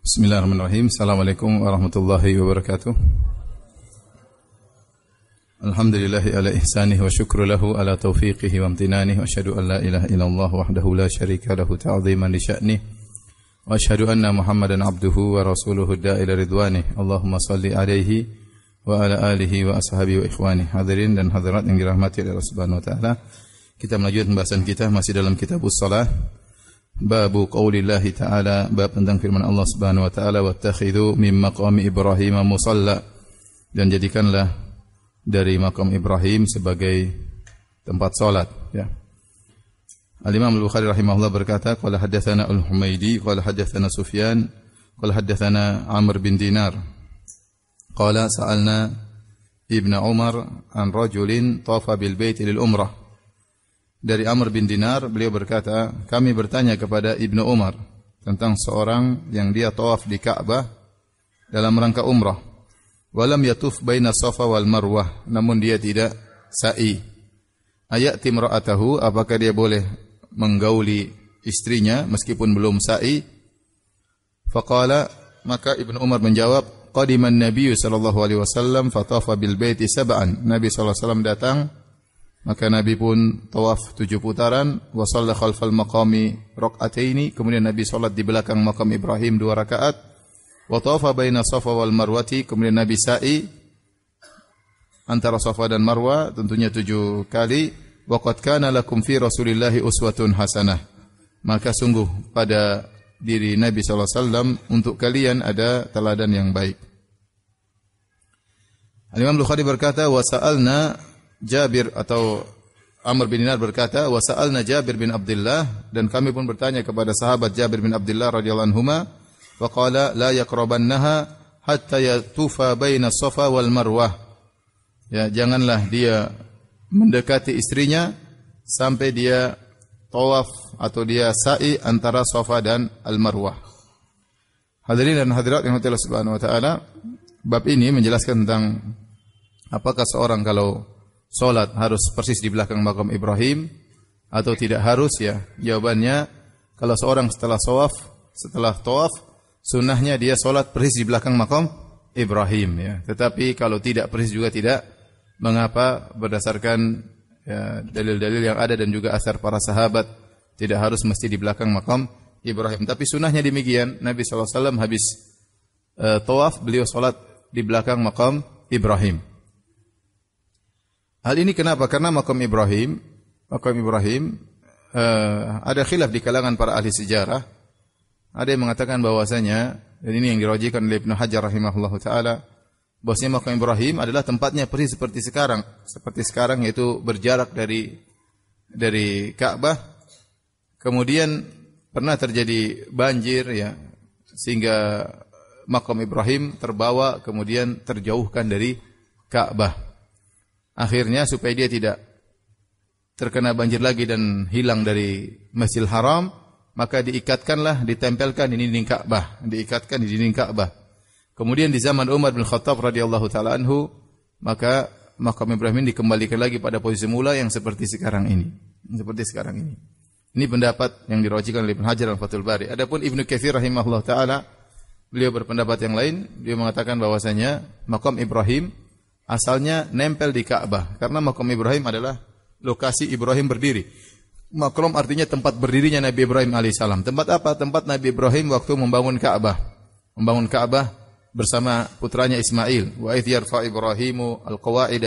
Bismillahirrahmanirrahim. Assalamualaikum warahmatullahi wabarakatuh. Alhamdulillahi ala ihsanihi wa syukru lahu ala taufiqihi wa amtinanihi wa asyhadu an la ilaha illallah wahdahu la syarika lahu ta'dhiman li sya'nihi wa asyhadu anna Muhammadan abduhu wa rasuluhu da'ila ridwanihi. Allahumma salli alaihi wa ala alihi wa ashabi wa ikhwani. Hadirin dan hadirat yang dirahmati oleh Allah Subhanahu wa taala. Kita melanjutkan pembahasan kita masih dalam kitabus salat. Babu qaulillah ta'ala bab tentang firman Allah Subhanahu wa taala wattakhidhu min maqami Ibrahim musalla dan jadikanlah dari makam Ibrahim sebagai tempat salat ya. Al Imam Al Bukhari rahimahullah berkata qala hadatsana Al Humaidi qala hadatsana Sufyan qala hadatsana Amr bin Dinar qala sa'alna Ibnu Umar an rajulin tafa bil bait lil umrah dari Amr bin Dinar, beliau berkata, kami bertanya kepada Ibnu Umar tentang seorang yang dia tawaf di Ka'bah dalam rangka umrah. Walam yatuf baina Safa wal Marwah, namun dia tidak sa'i. Ayat timra'atahu, apakah dia boleh menggauli istrinya meskipun belum sa'i? Faqala, maka Ibnu Umar menjawab, qadiman Nabi sallallahu alaihi wasallam fatafa bil baiti sab'an. Nabi sallallahu alaihi wasallam datang maka Nabi pun tawaf tujuh putaran, wa shalla khalfal maqami rak'ataini, kemudian Nabi salat di belakang makam Ibrahim dua rakaat, wa tawafa baina Safa wal Marwati, kemudian Nabi sa'i antara Safa dan Marwa tentunya tujuh kali, wa qad kana lakum fi Rasulillahi uswatun hasanah. Maka sungguh pada diri Nabi sallallahu alaihi wasallam untuk kalian ada teladan yang baik. Al Imam Bukhari berkata, "Wa sa'alna Jabir atau Amr bin Dinar berkata, "Wa sa'alna Jabir bin Abdullah" dan kami pun bertanya kepada sahabat Jabir bin Abdullah radhiyallahu anhu, wa qala la yaqrabannaha hatta yatufa baina Safa wal Marwah. Ya, janganlah dia mendekati istrinya sampai dia tawaf atau dia sa'i antara Safa dan Al-Marwah. Hadirin dan hadirat yang Allah Subhanahu wa taala, bab ini menjelaskan tentang apakah seorang kalau solat harus persis di belakang makam Ibrahim atau tidak harus ya? Jawabannya kalau seorang setelah sawaf, setelah tawaf, sunnahnya dia solat persis di belakang makam Ibrahim ya. Tetapi kalau tidak persis juga tidak mengapa berdasarkan ya, dalil-dalil ya, yang ada dan juga asar para sahabat tidak harus mesti di belakang makam Ibrahim. Tapi sunnahnya demikian. Nabi SAW habis uh, tawaf, beliau solat di belakang makam Ibrahim. Hal ini kenapa? Karena makam Ibrahim, makam Ibrahim uh, ada khilaf di kalangan para ahli sejarah. Ada yang mengatakan bahwasanya dan ini yang dirajikan oleh Ibnu Hajar rahimahullahu taala bahwasanya makam Ibrahim adalah tempatnya persis seperti sekarang, seperti sekarang yaitu berjarak dari dari Ka'bah. Kemudian pernah terjadi banjir ya sehingga makam Ibrahim terbawa kemudian terjauhkan dari Ka'bah. Akhirnya supaya dia tidak terkena banjir lagi dan hilang dari Masjidil Haram, maka diikatkanlah, ditempelkan di dinding Ka'bah, diikatkan di dinding Ka'bah. Kemudian di zaman Umar bin Khattab radhiyallahu taala anhu, maka makam Ibrahim ini dikembalikan lagi pada posisi mula yang seperti sekarang ini. Seperti sekarang ini. Ini pendapat yang dirajikan oleh Ibn Hajar al-Fathul Bari. Adapun Ibnu Katsir rahimahullah taala beliau berpendapat yang lain, beliau mengatakan bahwasanya makam Ibrahim asalnya nempel di Ka'bah karena makam Ibrahim adalah lokasi Ibrahim berdiri. Makrom artinya tempat berdirinya Nabi Ibrahim alaihissalam. Tempat apa? Tempat Nabi Ibrahim waktu membangun Ka'bah. Membangun Ka'bah bersama putranya Ismail. Wa idh yarfa Ibrahimu al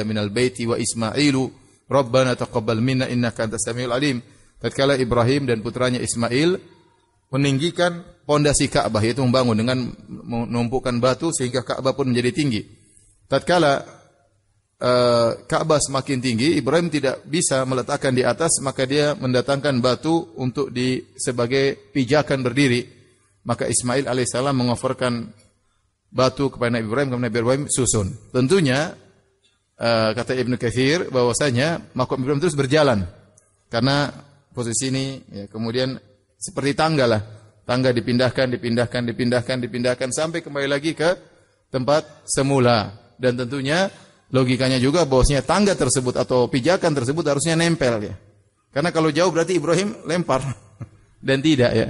min al baiti wa Ismailu Rabbana taqabbal minna innaka antas samiul alim. Tatkala Ibrahim dan putranya Ismail meninggikan pondasi Ka'bah yaitu membangun dengan menumpukan batu sehingga Ka'bah pun menjadi tinggi. Tatkala Eh, Ka'bah semakin tinggi, Ibrahim tidak bisa meletakkan di atas, maka dia mendatangkan batu untuk di sebagai pijakan berdiri. Maka Ismail alaihissalam mengoferkan batu kepada Nabi Ibrahim, kepada Nabi Ibrahim susun. Tentunya eh, kata Ibnu Katsir bahwasanya makam Ibrahim terus berjalan karena posisi ini ya, kemudian seperti tangga lah. Tangga dipindahkan, dipindahkan, dipindahkan, dipindahkan sampai kembali lagi ke tempat semula dan tentunya Logikanya juga bahwasanya tangga tersebut atau pijakan tersebut harusnya nempel ya. Karena kalau jauh berarti Ibrahim lempar dan tidak ya.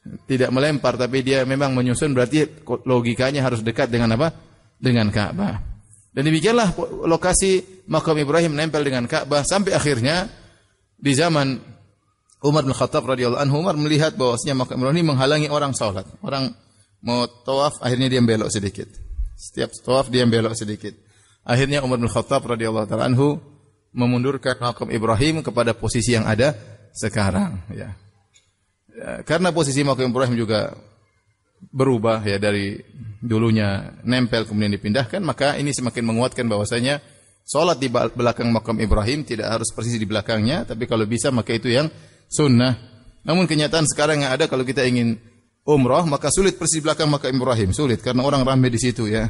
Tidak melempar tapi dia memang menyusun berarti logikanya harus dekat dengan apa? Dengan Ka'bah. Dan demikianlah lokasi makam Ibrahim nempel dengan Ka'bah sampai akhirnya di zaman Umar bin Khattab radhiyallahu anhu Umar melihat bahwasanya makam Ibrahim ini menghalangi orang salat. Orang mau tawaf akhirnya dia belok sedikit. Setiap tawaf dia belok sedikit. Akhirnya Umar bin Khattab radhiyallahu taala anhu memundurkan makam Ibrahim kepada posisi yang ada sekarang ya. ya karena posisi makam Ibrahim juga berubah ya dari dulunya nempel kemudian dipindahkan maka ini semakin menguatkan bahwasanya salat di belakang makam Ibrahim tidak harus persis di belakangnya tapi kalau bisa maka itu yang sunnah namun kenyataan sekarang yang ada kalau kita ingin umrah maka sulit persis di belakang makam Ibrahim sulit karena orang ramai di situ ya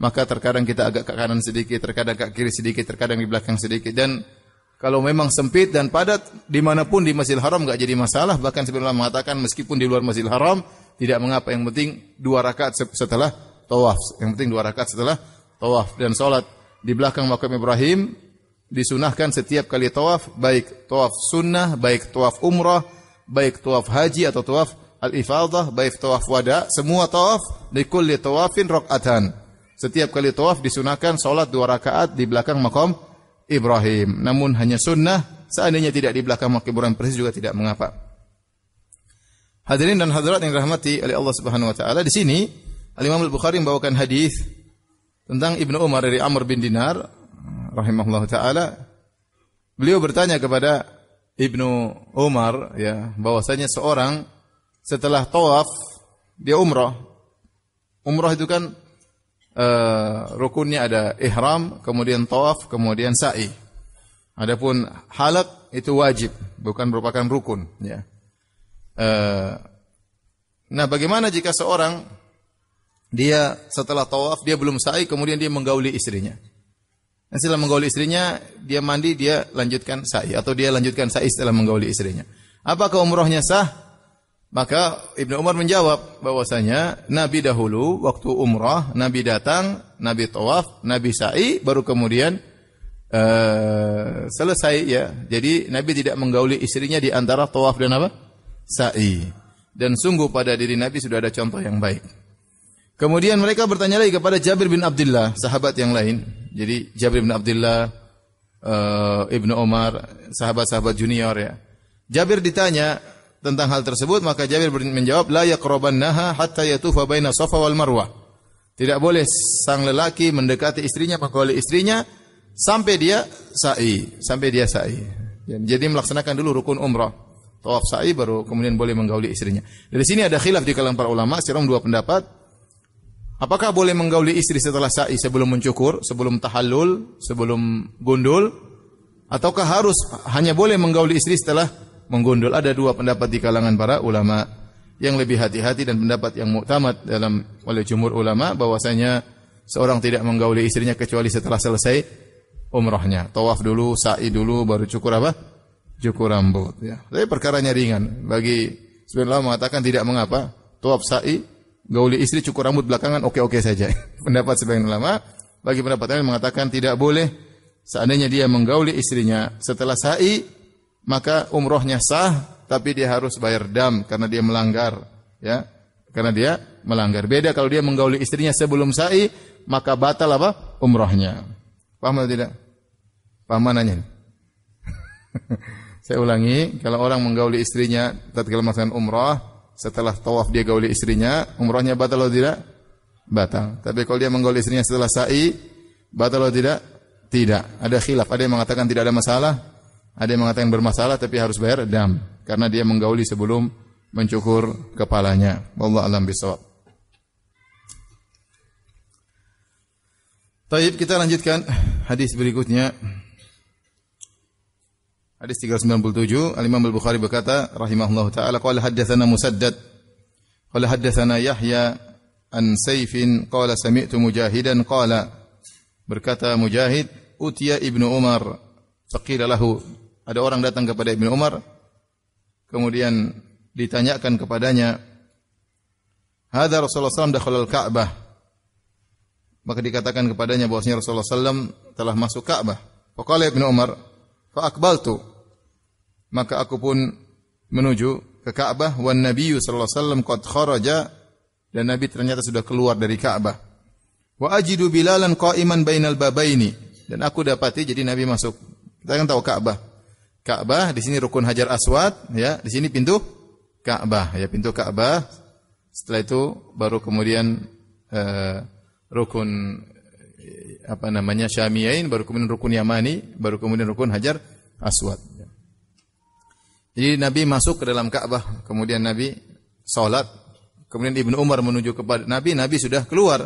maka terkadang kita agak ke kanan sedikit, terkadang ke kiri sedikit, terkadang di belakang sedikit dan kalau memang sempit dan padat dimanapun di masjid Haram nggak jadi masalah bahkan sebenarnya mengatakan meskipun di luar masjid Haram tidak mengapa yang penting dua rakaat setelah tawaf yang penting dua rakaat setelah tawaf dan sholat di belakang makam Ibrahim disunahkan setiap kali tawaf baik tawaf sunnah baik tawaf umrah baik tawaf haji atau tawaf al-ifadah baik tawaf wada semua tawaf di kulli tawafin rakaatan setiap kali tawaf disunahkan salat dua rakaat di belakang makam Ibrahim. Namun hanya sunnah, seandainya tidak di belakang makam Ibrahim persis juga tidak mengapa. Hadirin dan hadirat yang dirahmati oleh Allah Subhanahu wa taala, di sini Al Imam Al Bukhari membawakan hadis tentang Ibnu Umar dari Amr bin Dinar rahimahullah taala. Beliau bertanya kepada Ibnu Umar ya, bahwasanya seorang setelah tawaf dia umrah. Umrah itu kan uh, rukunnya ada ihram, kemudian tawaf, kemudian sa'i. Adapun halak itu wajib, bukan merupakan rukun, ya. Uh, nah, bagaimana jika seorang dia setelah tawaf dia belum sa'i kemudian dia menggauli istrinya? Dan setelah menggauli istrinya, dia mandi, dia lanjutkan sa'i atau dia lanjutkan sa'i setelah menggauli istrinya. Apakah umrohnya sah? Maka Ibnu Umar menjawab bahwasanya Nabi dahulu waktu umrah, Nabi datang, Nabi tawaf, Nabi sa'i, baru kemudian uh, selesai ya. Jadi Nabi tidak menggauli istrinya di antara tawaf dan apa? Sa'i. Dan sungguh pada diri Nabi sudah ada contoh yang baik. Kemudian mereka bertanya lagi kepada Jabir bin Abdullah, sahabat yang lain. Jadi Jabir bin Abdullah, uh, eh, Ibnu Umar, sahabat-sahabat junior ya. Jabir ditanya, tentang hal tersebut maka Jabir menjawab la yaqrabannaha hatta yatufa baina Safa wal Marwah. Tidak boleh sang lelaki mendekati istrinya, menggauli istrinya sampai dia sa'i, sampai dia sa'i. Jadi melaksanakan dulu rukun umrah. Tawaf sa'i baru kemudian boleh menggauli istrinya. Dari sini ada khilaf di kalangan para ulama, secara dua pendapat. Apakah boleh menggauli istri setelah sa'i sebelum mencukur, sebelum tahallul, sebelum gundul ataukah harus hanya boleh menggauli istri setelah menggundul. Ada dua pendapat di kalangan para ulama yang lebih hati-hati dan pendapat yang muktamad dalam oleh jumhur ulama bahwasanya seorang tidak menggauli istrinya kecuali setelah selesai umrohnya. Tawaf dulu, sa'i dulu, baru cukur apa? Cukur rambut. Ya. Tapi perkaranya ringan. Bagi sebenarnya mengatakan tidak mengapa. Tawaf sa'i, gauli istri, cukur rambut belakangan, oke-oke saja. pendapat sebagian ulama, bagi pendapat lain mengatakan tidak boleh seandainya dia menggauli istrinya setelah sa'i, maka umrohnya sah, tapi dia harus bayar dam karena dia melanggar, ya. Karena dia melanggar. Beda kalau dia menggauli istrinya sebelum sa'i, maka batal apa? Umrohnya. Paham atau tidak? Paham mananya? Saya ulangi, kalau orang menggauli istrinya tatkala melaksanakan umroh, setelah tawaf dia gauli istrinya, umrohnya batal atau tidak? Batal. Tapi kalau dia menggauli istrinya setelah sa'i, batal atau tidak? Tidak. Ada khilaf, ada yang mengatakan tidak ada masalah, ada yang mengatakan bermasalah tapi harus bayar dam karena dia menggauli sebelum mencukur kepalanya. Wallahu alam bisawab. Taib kita lanjutkan hadis berikutnya. Hadis 397 Al Imam Al Bukhari berkata rahimahullah taala qala haddatsana Musaddad qala haddatsana Yahya an Saifin qala sami'tu Mujahidan qala berkata Mujahid utiya Ibnu Umar faqila lahu ada orang datang kepada Ibnu Umar, kemudian ditanyakan kepadanya, "Hadza Rasulullah SAW dah al-Ka'bah." Maka dikatakan kepadanya bahwasanya Rasulullah SAW telah masuk Ka'bah. Faqala Ibnu Umar, "Fa aqbaltu." Maka aku pun menuju ke Ka'bah wan Nabiyyu sallallahu alaihi wasallam qad kharaja dan Nabi ternyata sudah keluar dari Ka'bah. Wa ajidu Bilalan qa'iman bainal babaini dan aku dapati jadi Nabi masuk. Kita kan tahu Ka'bah Ka'bah, di sini rukun Hajar Aswad, ya, di sini pintu Ka'bah, ya pintu Ka'bah. Setelah itu baru kemudian eh, rukun eh, apa namanya Syamiyain, baru kemudian rukun Yamani, baru kemudian rukun Hajar Aswad. Ya. Jadi Nabi masuk ke dalam Ka'bah, kemudian Nabi sholat, kemudian Ibnu Umar menuju kepada Nabi, Nabi sudah keluar.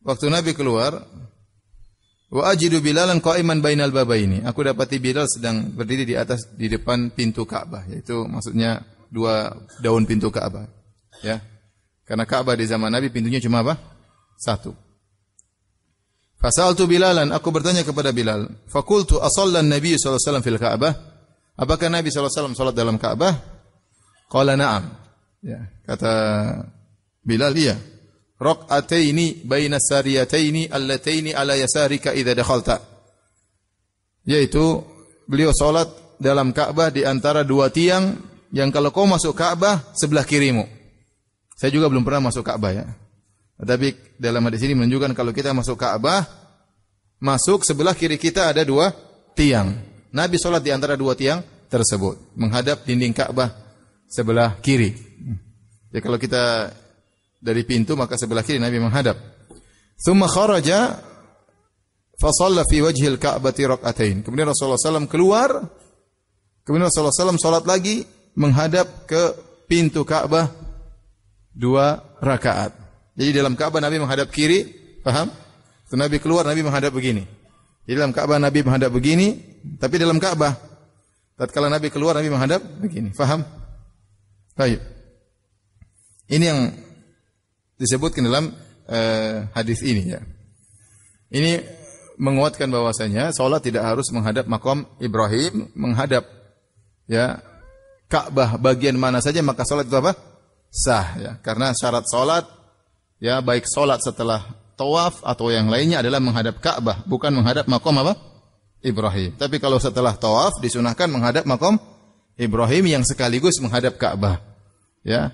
Waktu Nabi keluar, Wa ajidu Bilalan qa'iman bainal babaini. Aku dapati Bilal sedang berdiri di atas di depan pintu Ka'bah, yaitu maksudnya dua daun pintu Ka'bah. Ya. Karena Ka'bah di zaman Nabi pintunya cuma apa? Satu. Fasaltu Bilalan, aku bertanya kepada Bilal, fakultu asallan Nabi sallallahu alaihi wasallam fil Ka'bah? Apakah Nabi sallallahu alaihi wasallam salat dalam Ka'bah? Qala na'am. Ya, kata Bilal iya raq'ataini baina sariyataini allataini ala yasarika idza dakhalta. Yaitu beliau salat dalam Ka'bah di antara dua tiang yang kalau kau masuk Ka'bah sebelah kirimu. Saya juga belum pernah masuk Ka'bah ya. Tetapi dalam hadis ini menunjukkan kalau kita masuk Ka'bah masuk sebelah kiri kita ada dua tiang. Nabi salat di antara dua tiang tersebut menghadap dinding Ka'bah sebelah kiri. Ya kalau kita dari pintu maka sebelah kiri Nabi menghadap. thumma kharaja fa shalla fi wajhil ka'bati rak'atain. Kemudian Rasulullah SAW keluar kemudian Rasulullah SAW salat lagi menghadap ke pintu Ka'bah dua rakaat. Jadi dalam Ka'bah Nabi menghadap kiri, paham? Itu Nabi keluar Nabi menghadap begini. Jadi dalam Ka'bah Nabi menghadap begini, tapi dalam Ka'bah tatkala Nabi keluar Nabi menghadap begini. Paham? Baik. Ini yang disebutkan dalam uh, hadis ini ya. Ini menguatkan bahwasanya sholat tidak harus menghadap makom Ibrahim, menghadap ya Ka'bah bagian mana saja maka sholat itu apa? Sah ya. Karena syarat sholat ya baik sholat setelah tawaf atau yang lainnya adalah menghadap Ka'bah, bukan menghadap makom apa? Ibrahim. Tapi kalau setelah tawaf disunahkan menghadap makom Ibrahim yang sekaligus menghadap Ka'bah. Ya,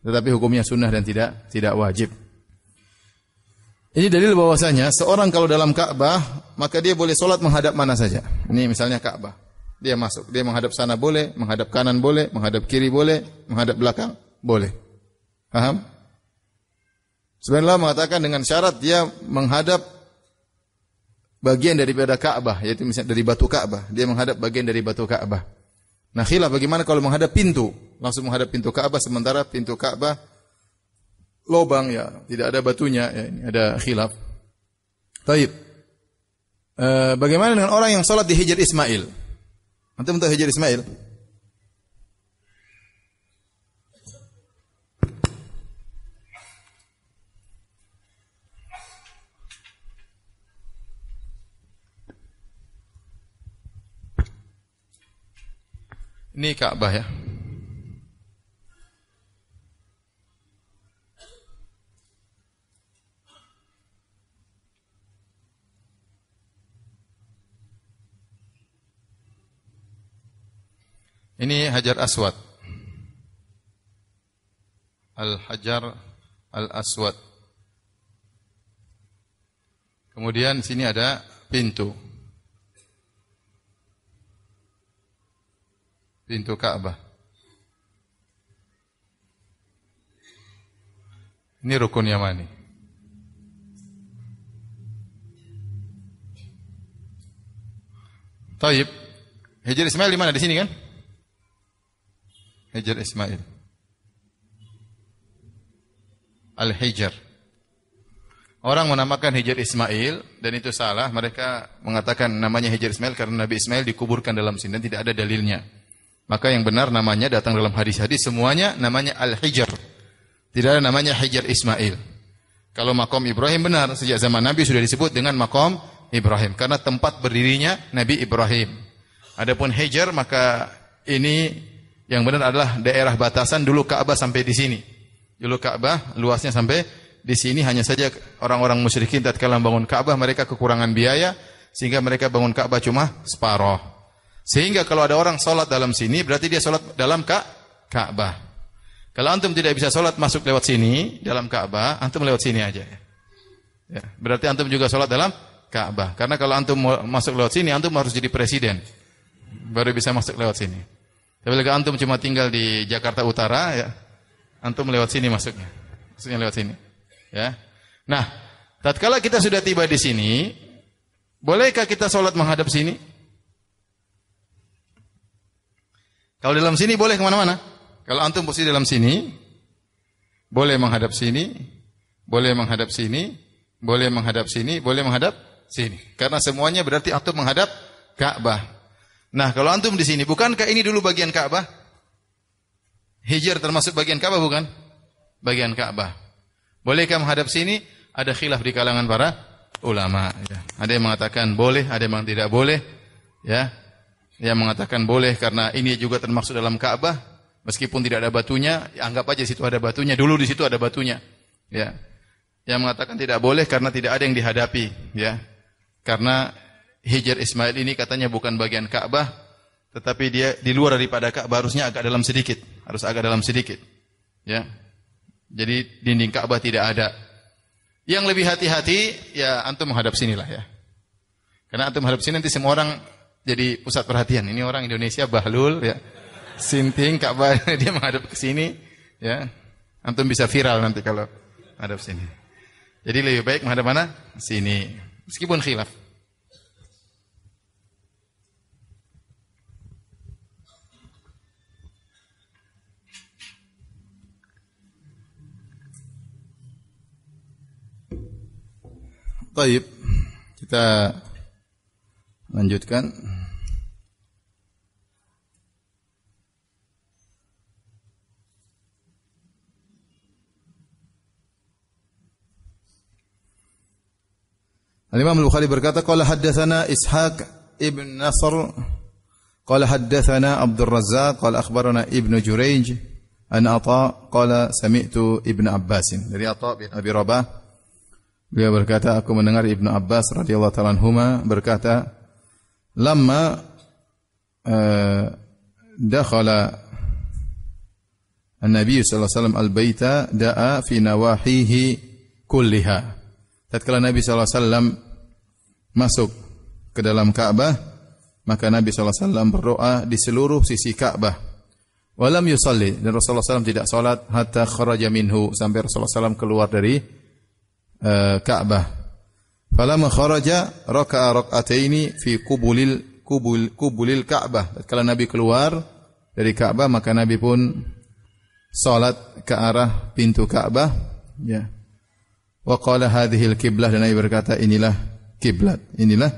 tetapi hukumnya sunnah dan tidak tidak wajib. Ini dalil bahwasanya seorang kalau dalam Ka'bah maka dia boleh solat menghadap mana saja. Ini misalnya Ka'bah. Dia masuk, dia menghadap sana boleh, menghadap kanan boleh, menghadap kiri boleh, menghadap belakang boleh. Paham? Sebenarnya mengatakan dengan syarat dia menghadap bagian daripada Ka'bah, yaitu misalnya dari batu Ka'bah. Dia menghadap bagian dari batu Ka'bah. Nah khilaf bagaimana kalau menghadap pintu? Langsung menghadap pintu Ka'bah sementara pintu Ka'bah lobang ya, tidak ada batunya ya, ini ada khilaf. Taib. E, bagaimana dengan orang yang sholat di Hijr Ismail? Antum tahu Hijr Ismail? Ini Ka'bah ya. Ini Hajar Aswad. Al-Hajar Al-Aswad. Kemudian sini ada pintu. pintu Ka'bah. Ini rukun Yamani. Taib. Hajar Ismail di mana? Di sini kan? Hajar Ismail. al hijr Orang menamakan Hajar Ismail dan itu salah. Mereka mengatakan namanya Hajar Ismail karena Nabi Ismail dikuburkan dalam sini dan tidak ada dalilnya. Maka yang benar namanya datang dalam hadis-hadis semuanya namanya Al-Hijr. Tidak ada namanya Hijr Ismail. Kalau makom Ibrahim benar, sejak zaman Nabi sudah disebut dengan makom Ibrahim karena tempat berdirinya Nabi Ibrahim. Adapun Hijr maka ini yang benar adalah daerah batasan dulu Ka'bah sampai di sini. Dulu Ka'bah luasnya sampai di sini hanya saja orang-orang musyrikin tatkala membangun Ka'bah mereka kekurangan biaya sehingga mereka bangun Ka'bah cuma separoh. Sehingga kalau ada orang sholat dalam sini, berarti dia sholat dalam ka Ka'bah. Kalau antum tidak bisa sholat masuk lewat sini, dalam Ka'bah, antum lewat sini aja. Ya, berarti antum juga sholat dalam Ka'bah. Karena kalau antum masuk lewat sini, antum harus jadi presiden. Baru bisa masuk lewat sini. Tapi kalau antum cuma tinggal di Jakarta Utara, ya, antum lewat sini masuknya. Maksudnya lewat sini. Ya. Nah, tatkala kita sudah tiba di sini, bolehkah kita sholat menghadap sini? Kalau dalam sini boleh kemana-mana. Kalau antum posisi dalam sini, boleh menghadap sini, boleh menghadap sini, boleh menghadap sini, boleh menghadap sini. Karena semuanya berarti antum menghadap Ka'bah. Nah, kalau antum di sini, bukankah ini dulu bagian Ka'bah? Hijr termasuk bagian Ka'bah bukan? Bagian Ka'bah. Bolehkah menghadap sini? Ada khilaf di kalangan para ulama. Ya. Ada yang mengatakan boleh, ada yang tidak boleh. Ya, yang mengatakan boleh karena ini juga termasuk dalam Ka'bah meskipun tidak ada batunya ya anggap aja situ ada batunya dulu di situ ada batunya ya yang mengatakan tidak boleh karena tidak ada yang dihadapi ya karena Hijr Ismail ini katanya bukan bagian Ka'bah tetapi dia di luar daripada Ka'bah harusnya agak dalam sedikit harus agak dalam sedikit ya jadi dinding Ka'bah tidak ada yang lebih hati-hati ya antum menghadap sinilah ya karena antum menghadap sini nanti semua orang jadi pusat perhatian. Ini orang Indonesia bahlul ya. Sinting Ka'bah dia menghadap ke sini ya. Antum bisa viral nanti kalau menghadap sini. Jadi lebih baik menghadap mana? Sini. Meskipun khilaf. Taib. Kita lanjutkan. imam Al-Bukhari berkata, Qala haddathana Ishaq ibn Nasr, Qala haddathana Abdul Razzaq, Qala akhbarana Ibn Jurayj, An Ata, Qala sami'tu Ibn Abbasin. Dari Ata bin Abi Rabah, beliau berkata, Aku mendengar Ibn Abbas radhiyallahu ta'ala anhuma berkata, Lama uh, eh, dakhala An-Nabi sallallahu alaihi wasallam al-baita da'a fi nawahihi kulliha tatkala Nabi SAW masuk ke dalam Ka'bah, maka Nabi SAW berdoa di seluruh sisi Ka'bah. Walam yusalli dan Rasulullah SAW tidak salat hatta kharaja minhu sampai Rasulullah SAW keluar dari uh, Ka'bah. Falamma kharaja raka'a raka'ataini fi kubulil kubul kubulil Ka'bah. Tatkala Nabi keluar dari Ka'bah maka Nabi pun salat ke arah pintu Ka'bah ya wa qala al-qiblah dan Nabi berkata inilah kiblat. Inilah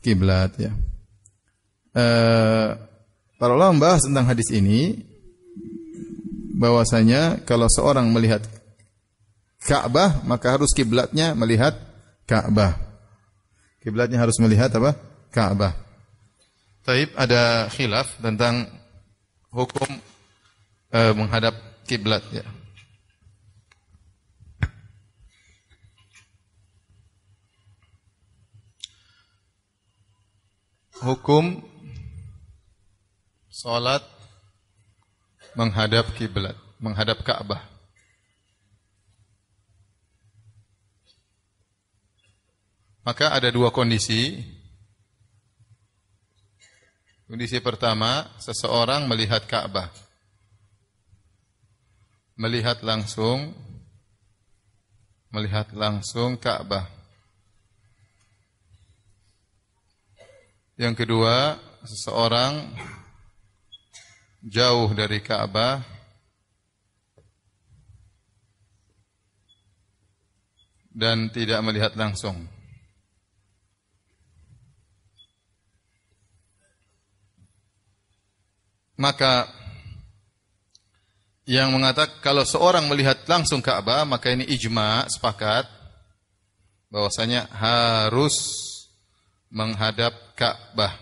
kiblat ya. Uh, para ulama membahas tentang hadis ini bahwasanya kalau seorang melihat Ka'bah maka harus kiblatnya melihat Ka'bah. Kiblatnya harus melihat apa? Ka'bah. Taib ada khilaf tentang hukum uh, menghadap kiblat ya. hukum salat menghadap kiblat, menghadap Ka'bah. Maka ada dua kondisi. Kondisi pertama, seseorang melihat Ka'bah. Melihat langsung melihat langsung Ka'bah. Yang kedua, seseorang jauh dari Ka'bah dan tidak melihat langsung. Maka yang mengatakan kalau seorang melihat langsung Ka'bah maka ini ijma sepakat bahwasanya harus menghadap Ka'bah.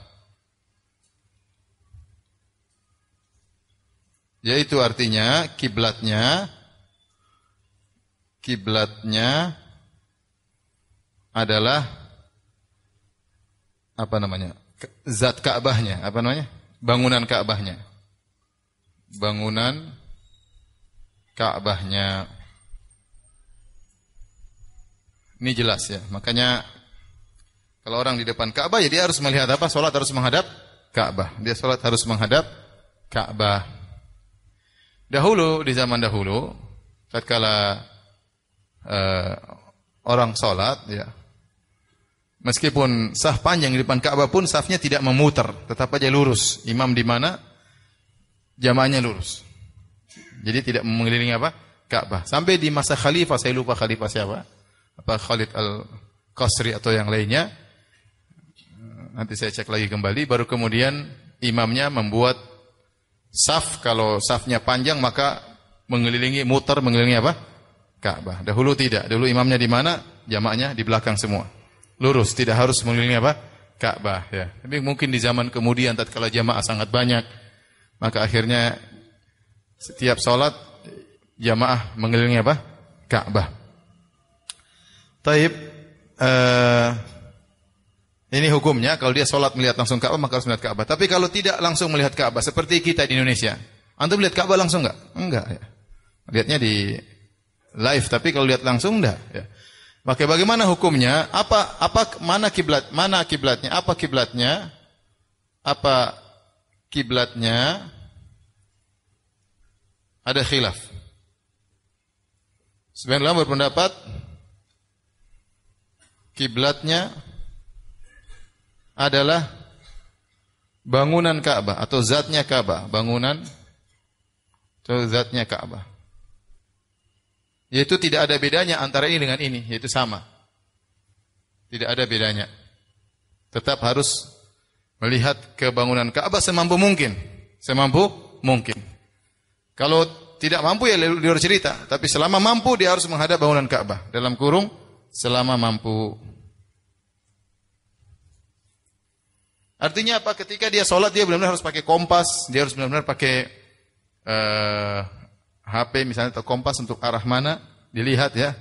Yaitu artinya kiblatnya kiblatnya adalah apa namanya? Zat Ka'bahnya, apa namanya? Bangunan Ka'bahnya. Bangunan Ka'bahnya. Ini jelas ya. Makanya kalau orang di depan Ka'bah ya dia harus melihat apa? Solat harus menghadap Ka'bah. Dia sholat harus menghadap Ka'bah. Dahulu di zaman dahulu tatkala kala eh, orang sholat, ya meskipun sah panjang di depan Ka'bah pun sahnya tidak memutar, tetap aja lurus. Imam di mana? Jamaahnya lurus. Jadi tidak mengelilingi apa? Ka'bah. Sampai di masa khalifah, saya lupa khalifah siapa. Apa Khalid Al-Qasri atau yang lainnya, nanti saya cek lagi kembali, baru kemudian imamnya membuat saf, kalau safnya panjang maka mengelilingi, muter mengelilingi apa? Ka'bah. Dahulu tidak, dahulu imamnya di mana? Jamaknya di belakang semua. Lurus, tidak harus mengelilingi apa? Ka'bah ya. Tapi mungkin di zaman kemudian tatkala jamaah sangat banyak, maka akhirnya setiap sholat jamaah mengelilingi apa? Ka'bah. Taib uh, ini hukumnya, kalau dia sholat melihat langsung Ka'bah, maka harus melihat Ka'bah. Tapi kalau tidak langsung melihat Ka'bah, seperti kita di Indonesia. Antum melihat Ka'bah langsung enggak? Enggak. Ya. Lihatnya di live, tapi kalau lihat langsung enggak. Ya. Maka bagaimana hukumnya? Apa apa mana kiblat? Mana kiblatnya? Apa kiblatnya? Apa kiblatnya? Ada khilaf. Sebenarnya berpendapat kiblatnya adalah bangunan Ka'bah atau zatnya Ka'bah, bangunan atau zatnya Ka'bah. Yaitu tidak ada bedanya antara ini dengan ini, yaitu sama. Tidak ada bedanya. Tetap harus melihat ke bangunan Ka'bah semampu mungkin, semampu mungkin. Kalau tidak mampu ya luar cerita, tapi selama mampu dia harus menghadap bangunan Ka'bah dalam kurung selama mampu. Artinya apa? Ketika dia sholat, dia benar-benar harus pakai kompas, dia harus benar-benar pakai uh, eh, HP misalnya atau kompas untuk arah mana, dilihat ya.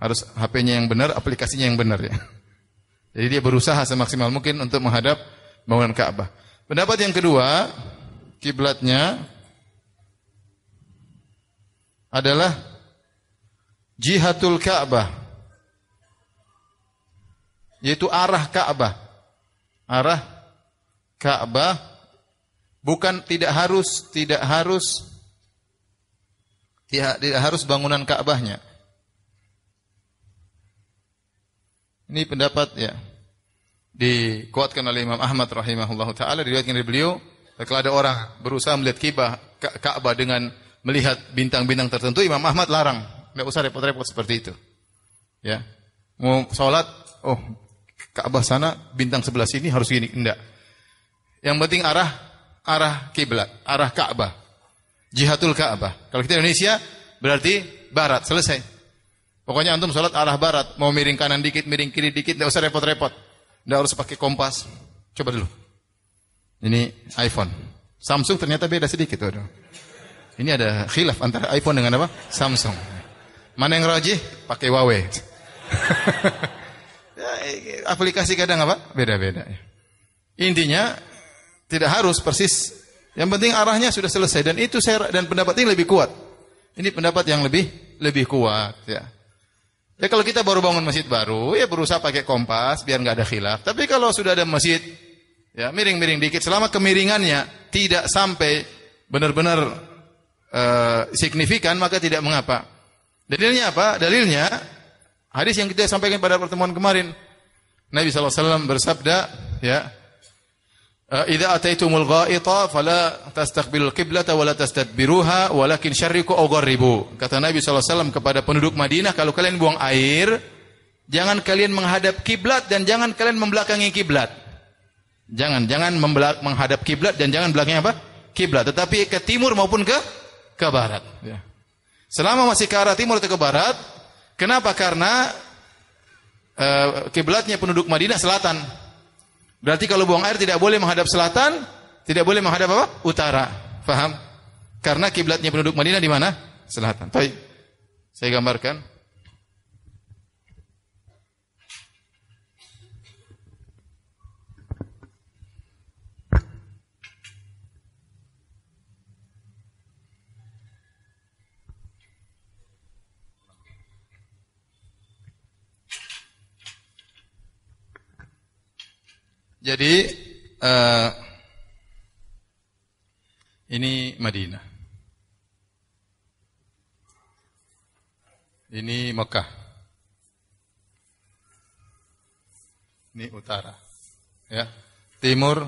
Harus HP-nya yang benar, aplikasinya yang benar ya. Jadi dia berusaha semaksimal mungkin untuk menghadap bangunan Ka'bah. Pendapat yang kedua, kiblatnya adalah jihatul Ka'bah. Yaitu arah Ka'bah arah Ka'bah bukan tidak harus tidak harus tidak, tidak harus bangunan Ka'bahnya. Ini pendapat ya dikuatkan oleh Imam Ahmad rahimahullah taala diriwayatkan dari beliau kalau ada orang berusaha melihat kibah Ka'bah dengan melihat bintang-bintang tertentu Imam Ahmad larang. Tidak usah repot-repot seperti itu. Ya. Mau sholat, oh Ka'bah sana, bintang sebelah sini harus gini. Enggak. Yang penting arah arah kiblat, arah Ka'bah. Jihatul Ka'bah. Kalau kita Indonesia berarti barat, selesai. Pokoknya antum sholat arah barat, mau miring kanan dikit, miring kiri dikit, tidak usah repot-repot. Tidak harus pakai kompas. Coba dulu. Ini iPhone. Samsung ternyata beda sedikit. Waduh. Ini ada khilaf antara iPhone dengan apa? Samsung. Mana yang rajih? Pakai Huawei. aplikasi kadang apa? Beda-beda. Ya. Intinya tidak harus persis. Yang penting arahnya sudah selesai dan itu saya dan pendapat ini lebih kuat. Ini pendapat yang lebih lebih kuat ya. Ya kalau kita baru bangun masjid baru ya berusaha pakai kompas biar nggak ada khilaf. Tapi kalau sudah ada masjid ya miring-miring dikit selama kemiringannya tidak sampai benar-benar uh, signifikan maka tidak mengapa. Dalilnya apa? Dalilnya hadis yang kita sampaikan pada pertemuan kemarin Nabi SAW bersabda, ya, eh, "Idza ataitumul ghaita fala tastaqbilul qiblata wala tastadbiruha walakin syarriku aw gharribu." Kata Nabi SAW kepada penduduk Madinah, kalau kalian buang air, jangan kalian menghadap kiblat dan jangan kalian membelakangi kiblat. Jangan, jangan menghadap kiblat dan jangan belakangnya apa? Kiblat, tetapi ke timur maupun ke ke barat, ya. Selama masih ke arah timur atau ke barat, kenapa? Karena Eh, kiblatnya penduduk Madinah selatan. Berarti kalau buang air tidak boleh menghadap selatan, tidak boleh menghadap apa? Utara. Faham? Karena kiblatnya penduduk Madinah di mana? Selatan. Baik. Saya gambarkan. Jadi uh, ini Madinah. Ini Mekah. Ini utara. Ya. Timur,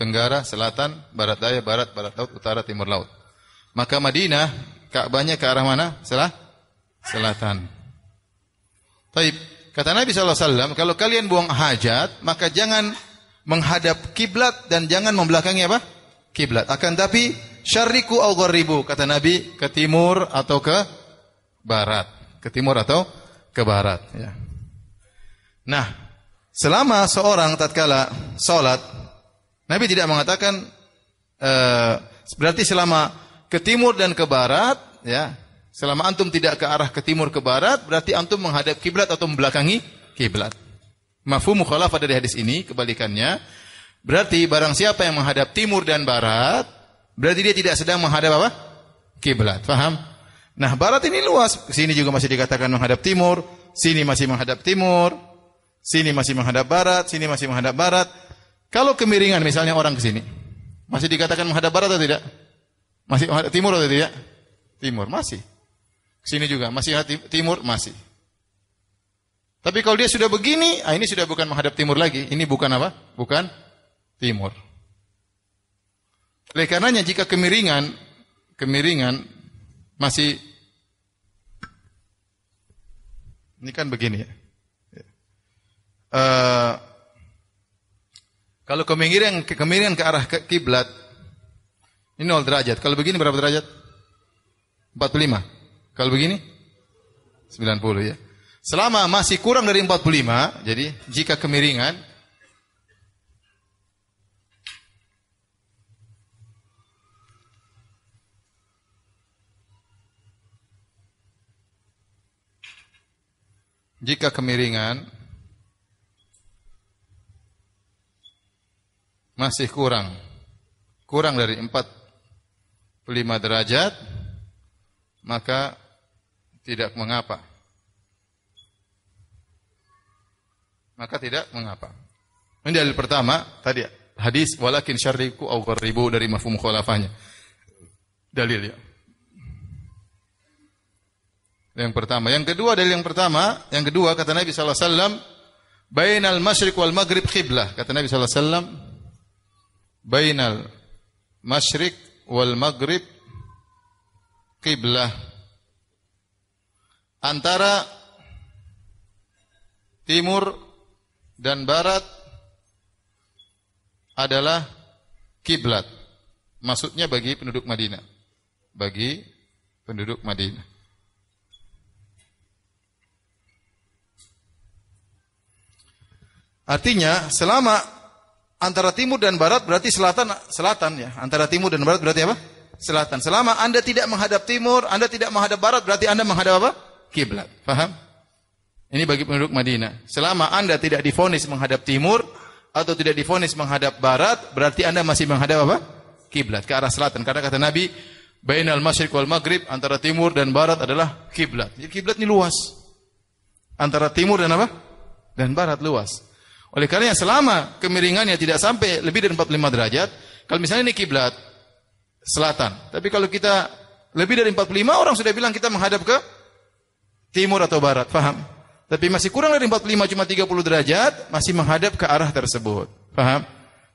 tenggara, selatan, barat daya, barat, barat laut, utara, timur laut. Maka Madinah Ka'bahnya ke arah mana? Selah? Selatan. Taib. Kata Nabi SAW, kalau kalian buang hajat, maka jangan menghadap kiblat dan jangan membelakangi apa? Kiblat. Akan tapi syariku au gharribu kata Nabi ke timur atau ke barat. Ke timur atau ke barat ya. Nah, selama seorang tatkala salat Nabi tidak mengatakan e, berarti selama ke timur dan ke barat ya, selama antum tidak ke arah ke timur ke barat berarti antum menghadap kiblat atau membelakangi kiblat. Mafhum mukhalafah dari hadis ini kebalikannya berarti barang siapa yang menghadap timur dan barat berarti dia tidak sedang menghadap apa? kiblat. paham Nah, barat ini luas. Sini juga masih dikatakan menghadap timur, sini masih menghadap timur, sini masih menghadap barat, sini masih menghadap barat. Kalau kemiringan misalnya orang ke sini, masih dikatakan menghadap barat atau tidak? Masih menghadap timur atau tidak? Timur masih. Sini juga masih timur masih. Tapi kalau dia sudah begini, ah ini sudah bukan menghadap timur lagi. Ini bukan apa? Bukan timur. Oleh karenanya jika kemiringan, kemiringan masih ini kan begini ya. Uh, kalau kemiringan kemiringan ke arah kiblat ini 0 derajat. Kalau begini berapa derajat? 45. Kalau begini 90 ya. Selama masih kurang dari 45, jadi jika kemiringan jika kemiringan masih kurang kurang dari 45 derajat maka tidak mengapa maka tidak mengapa. Ini dalil pertama tadi hadis walakin syarriku au ribu dari mafhum khulafahnya. Dalil ya. Yang pertama, yang kedua dalil yang pertama, yang kedua kata Nabi SAW alaihi wasallam bainal masyriq wal maghrib qiblah. Kata Nabi SAW alaihi wasallam bainal masyriq wal maghrib qiblah. Antara timur dan barat adalah kiblat. Maksudnya bagi penduduk Madinah. Bagi penduduk Madinah. Artinya selama antara timur dan barat berarti selatan selatan ya. Antara timur dan barat berarti apa? Selatan. Selama Anda tidak menghadap timur, Anda tidak menghadap barat berarti Anda menghadap apa? Kiblat. Paham? Ini bagi penduduk Madinah. Selama Anda tidak difonis menghadap timur atau tidak difonis menghadap barat, berarti Anda masih menghadap apa? Kiblat ke arah selatan. Karena kata Nabi, al masyriq wal maghrib antara timur dan barat adalah kiblat. Jadi kiblat ini luas. Antara timur dan apa? Dan barat luas. Oleh karena selama kemiringannya tidak sampai lebih dari 45 derajat, kalau misalnya ini kiblat selatan, tapi kalau kita lebih dari 45 orang sudah bilang kita menghadap ke timur atau barat, Faham? tapi masih kurang dari 45 cuma 30 derajat, masih menghadap ke arah tersebut. Paham?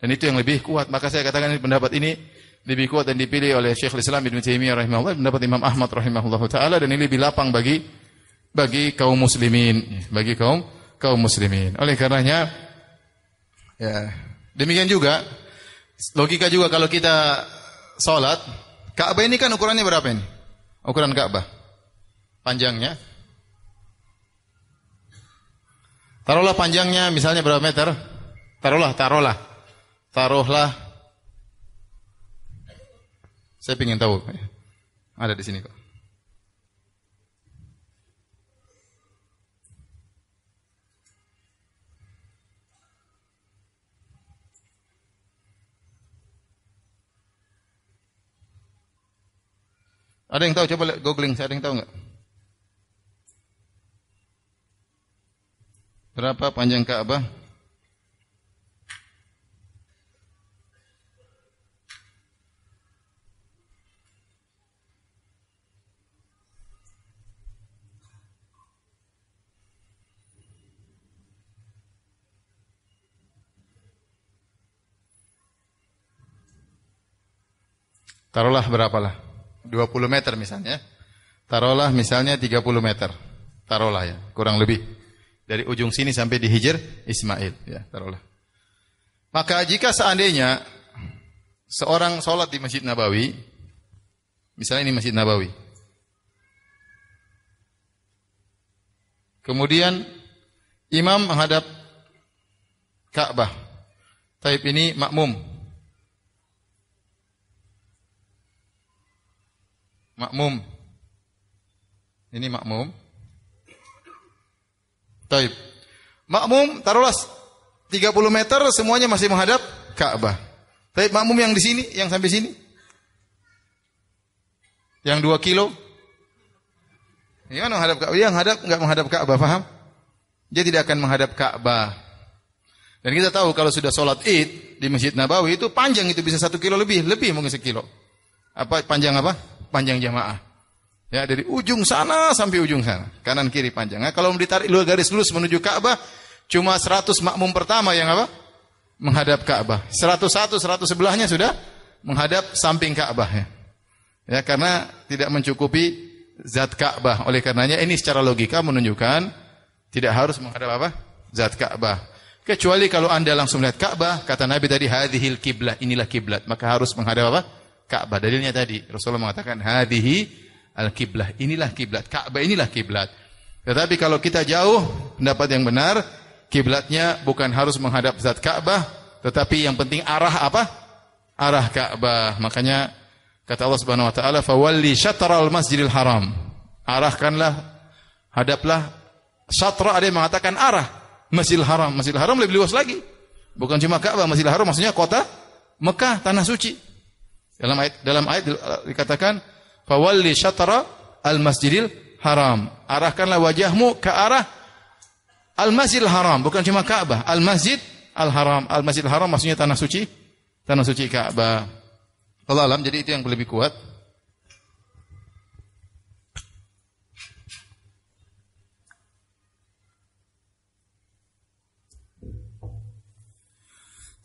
Dan itu yang lebih kuat. Maka saya katakan pendapat ini lebih kuat dan dipilih oleh Syekhul Islam Ibnu Taimiyah rahimahullah, pendapat Imam Ahmad rahimahullah taala dan ini lebih lapang bagi bagi kaum muslimin, bagi kaum kaum muslimin. Oleh karenanya ya, demikian juga logika juga kalau kita salat, Ka'bah ini kan ukurannya berapa ini? Ukuran Ka'bah. Panjangnya Taruhlah panjangnya misalnya berapa meter? Taruhlah, taruhlah. Taruhlah. Saya ingin tahu. Ada di sini kok. Ada yang tahu? Coba googling. Saya ada yang tahu nggak? Berapa panjang Ka'bah? Taruhlah berapalah? 20 meter misalnya. Taruhlah misalnya 30 meter. Taruhlah ya, kurang lebih dari ujung sini sampai di Hijr Ismail ya taruhlah maka jika seandainya seorang sholat di Masjid Nabawi misalnya ini Masjid Nabawi kemudian imam menghadap Ka'bah Taib ini makmum makmum ini makmum Taib. Makmum taruhlah 30 meter semuanya masih menghadap Ka'bah. Tapi makmum yang di sini, yang sampai sini, yang 2 kilo, yang mana menghadap Ka'bah? Yang hadap nggak menghadap Ka'bah, paham? Dia tidak akan menghadap Ka'bah. Dan kita tahu kalau sudah sholat id di Masjid Nabawi itu panjang itu bisa satu kilo lebih, lebih mungkin sekilo. Apa panjang apa? Panjang jamaah. Ya, dari ujung sana sampai ujung sana, kanan kiri panjang. Nah, kalau ditarik luar garis lurus menuju Ka'bah, cuma 100 makmum pertama yang apa? Menghadap Ka'bah. 101, 100 sebelahnya sudah menghadap samping Ka'bah ya. Ya, karena tidak mencukupi zat Ka'bah. Oleh karenanya ini secara logika menunjukkan tidak harus menghadap apa? Zat Ka'bah. Kecuali kalau Anda langsung melihat Ka'bah, kata Nabi tadi hadihil kiblah, inilah kiblat, maka harus menghadap apa? Ka'bah. Dalilnya tadi Rasulullah mengatakan hadhihi al-kiblah. Inilah kiblat. Ka'bah inilah kiblat. Tetapi kalau kita jauh, pendapat yang benar, kiblatnya bukan harus menghadap zat Ka'bah, tetapi yang penting arah apa? Arah Ka'bah. Makanya kata Allah Subhanahu wa taala, "Fawalli syatral Masjidil Haram." Arahkanlah, hadaplah syatra ada yang mengatakan arah Masjidil Haram. Masjidil Haram lebih luas lagi. Bukan cuma Ka'bah, Masjidil Haram maksudnya kota Mekah, tanah suci. Dalam ayat dalam ayat dikatakan fawalli syatara al-masjidil haram. Arahkanlah wajahmu ke arah al-masjidil haram, bukan cuma Ka'bah, al-masjid al-haram. Al-masjidil haram maksudnya tanah suci, tanah suci Ka'bah. Allah alam, jadi itu yang lebih kuat.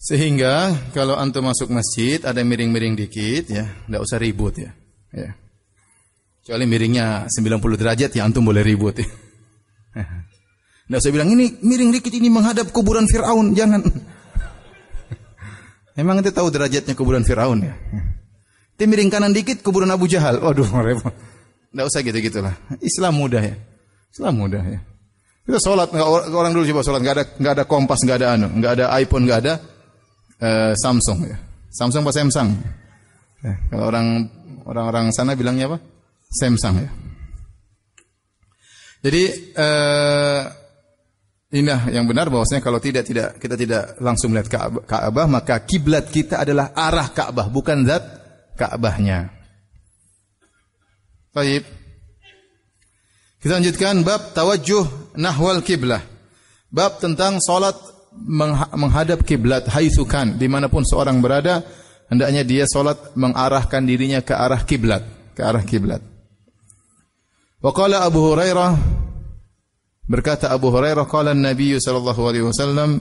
Sehingga kalau antum masuk masjid ada miring-miring dikit ya, enggak usah ribut ya. Ya. Kecuali miringnya 90 derajat ya antum boleh ribut. Ya. Nah, saya bilang ini miring dikit ini menghadap kuburan Firaun, jangan. Emang itu tahu derajatnya kuburan Firaun ya? Itu miring kanan dikit kuburan Abu Jahal. Waduh, repot. Nggak usah gitu-gitulah. Islam mudah ya. Islam mudah ya. Kita sholat, orang dulu coba sholat, nggak ada nggak ada kompas, nggak ada anu, nggak ada iPhone, nggak ada uh, Samsung ya. Samsung apa Samsung. Ya. Kalau orang orang-orang sana bilangnya apa? Samsung ya. Jadi eh, yang benar bahwasanya kalau tidak tidak kita tidak langsung melihat Ka'bah maka kiblat kita adalah arah Ka'bah bukan zat Ka'bahnya. Baik. Kita lanjutkan bab tawajjuh nahwal kiblah. Bab tentang salat menghadap kiblat haitsukan dimanapun seorang berada hendaknya dia salat mengarahkan dirinya ke arah kiblat, ke arah kiblat. Wa Abu Hurairah berkata Abu Hurairah qala Nabi sallallahu alaihi wasallam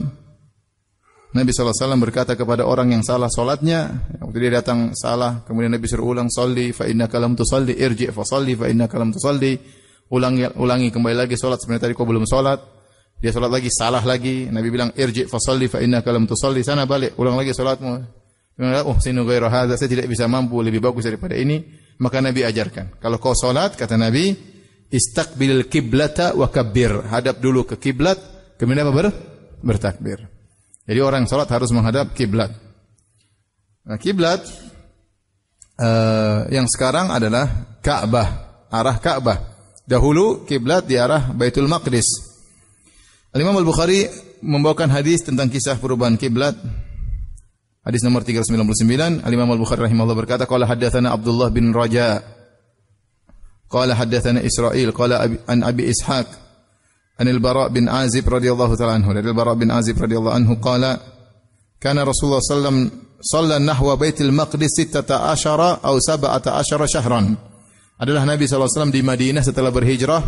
Nabi sallallahu alaihi wasallam berkata kepada orang yang salah solatnya waktu dia datang salah kemudian Nabi suruh ulang solli fa inna kalam tu solli irji fa solli fa kalam tu salli, ulangi ulangi kembali lagi solat sebenarnya tadi kau belum solat dia solat lagi salah lagi Nabi bilang irji fa solli fa inna kalam tu solli sana balik ulang lagi solatmu, oh sinu gairah saya tidak bisa mampu lebih bagus daripada ini maka Nabi ajarkan, kalau kau salat kata Nabi, istaqbilil kiblata wa kabbir. Hadap dulu ke kiblat, kemudian apa ber? Bertakbir. Jadi orang salat harus menghadap kiblat. Nah, kiblat uh, yang sekarang adalah Ka'bah, arah Ka'bah. Dahulu kiblat di arah Baitul Maqdis. Al Imam Al Bukhari membawakan hadis tentang kisah perubahan kiblat Hadis nomor 399, Al-Imam Al-Bukhari rahimahullah berkata, "Qala haddatsana Abdullah bin Raja" Qala haddatsana Israil qala an Abi Ishaq an Al-Bara bin Azib radhiyallahu taala anhu. Dari Al-Bara bin Azib radhiyallahu anhu qala kana Rasulullah sallam shalla nahwa Baitul Maqdis 16 aw asyara syahran. Adalah Nabi SAW di Madinah setelah berhijrah,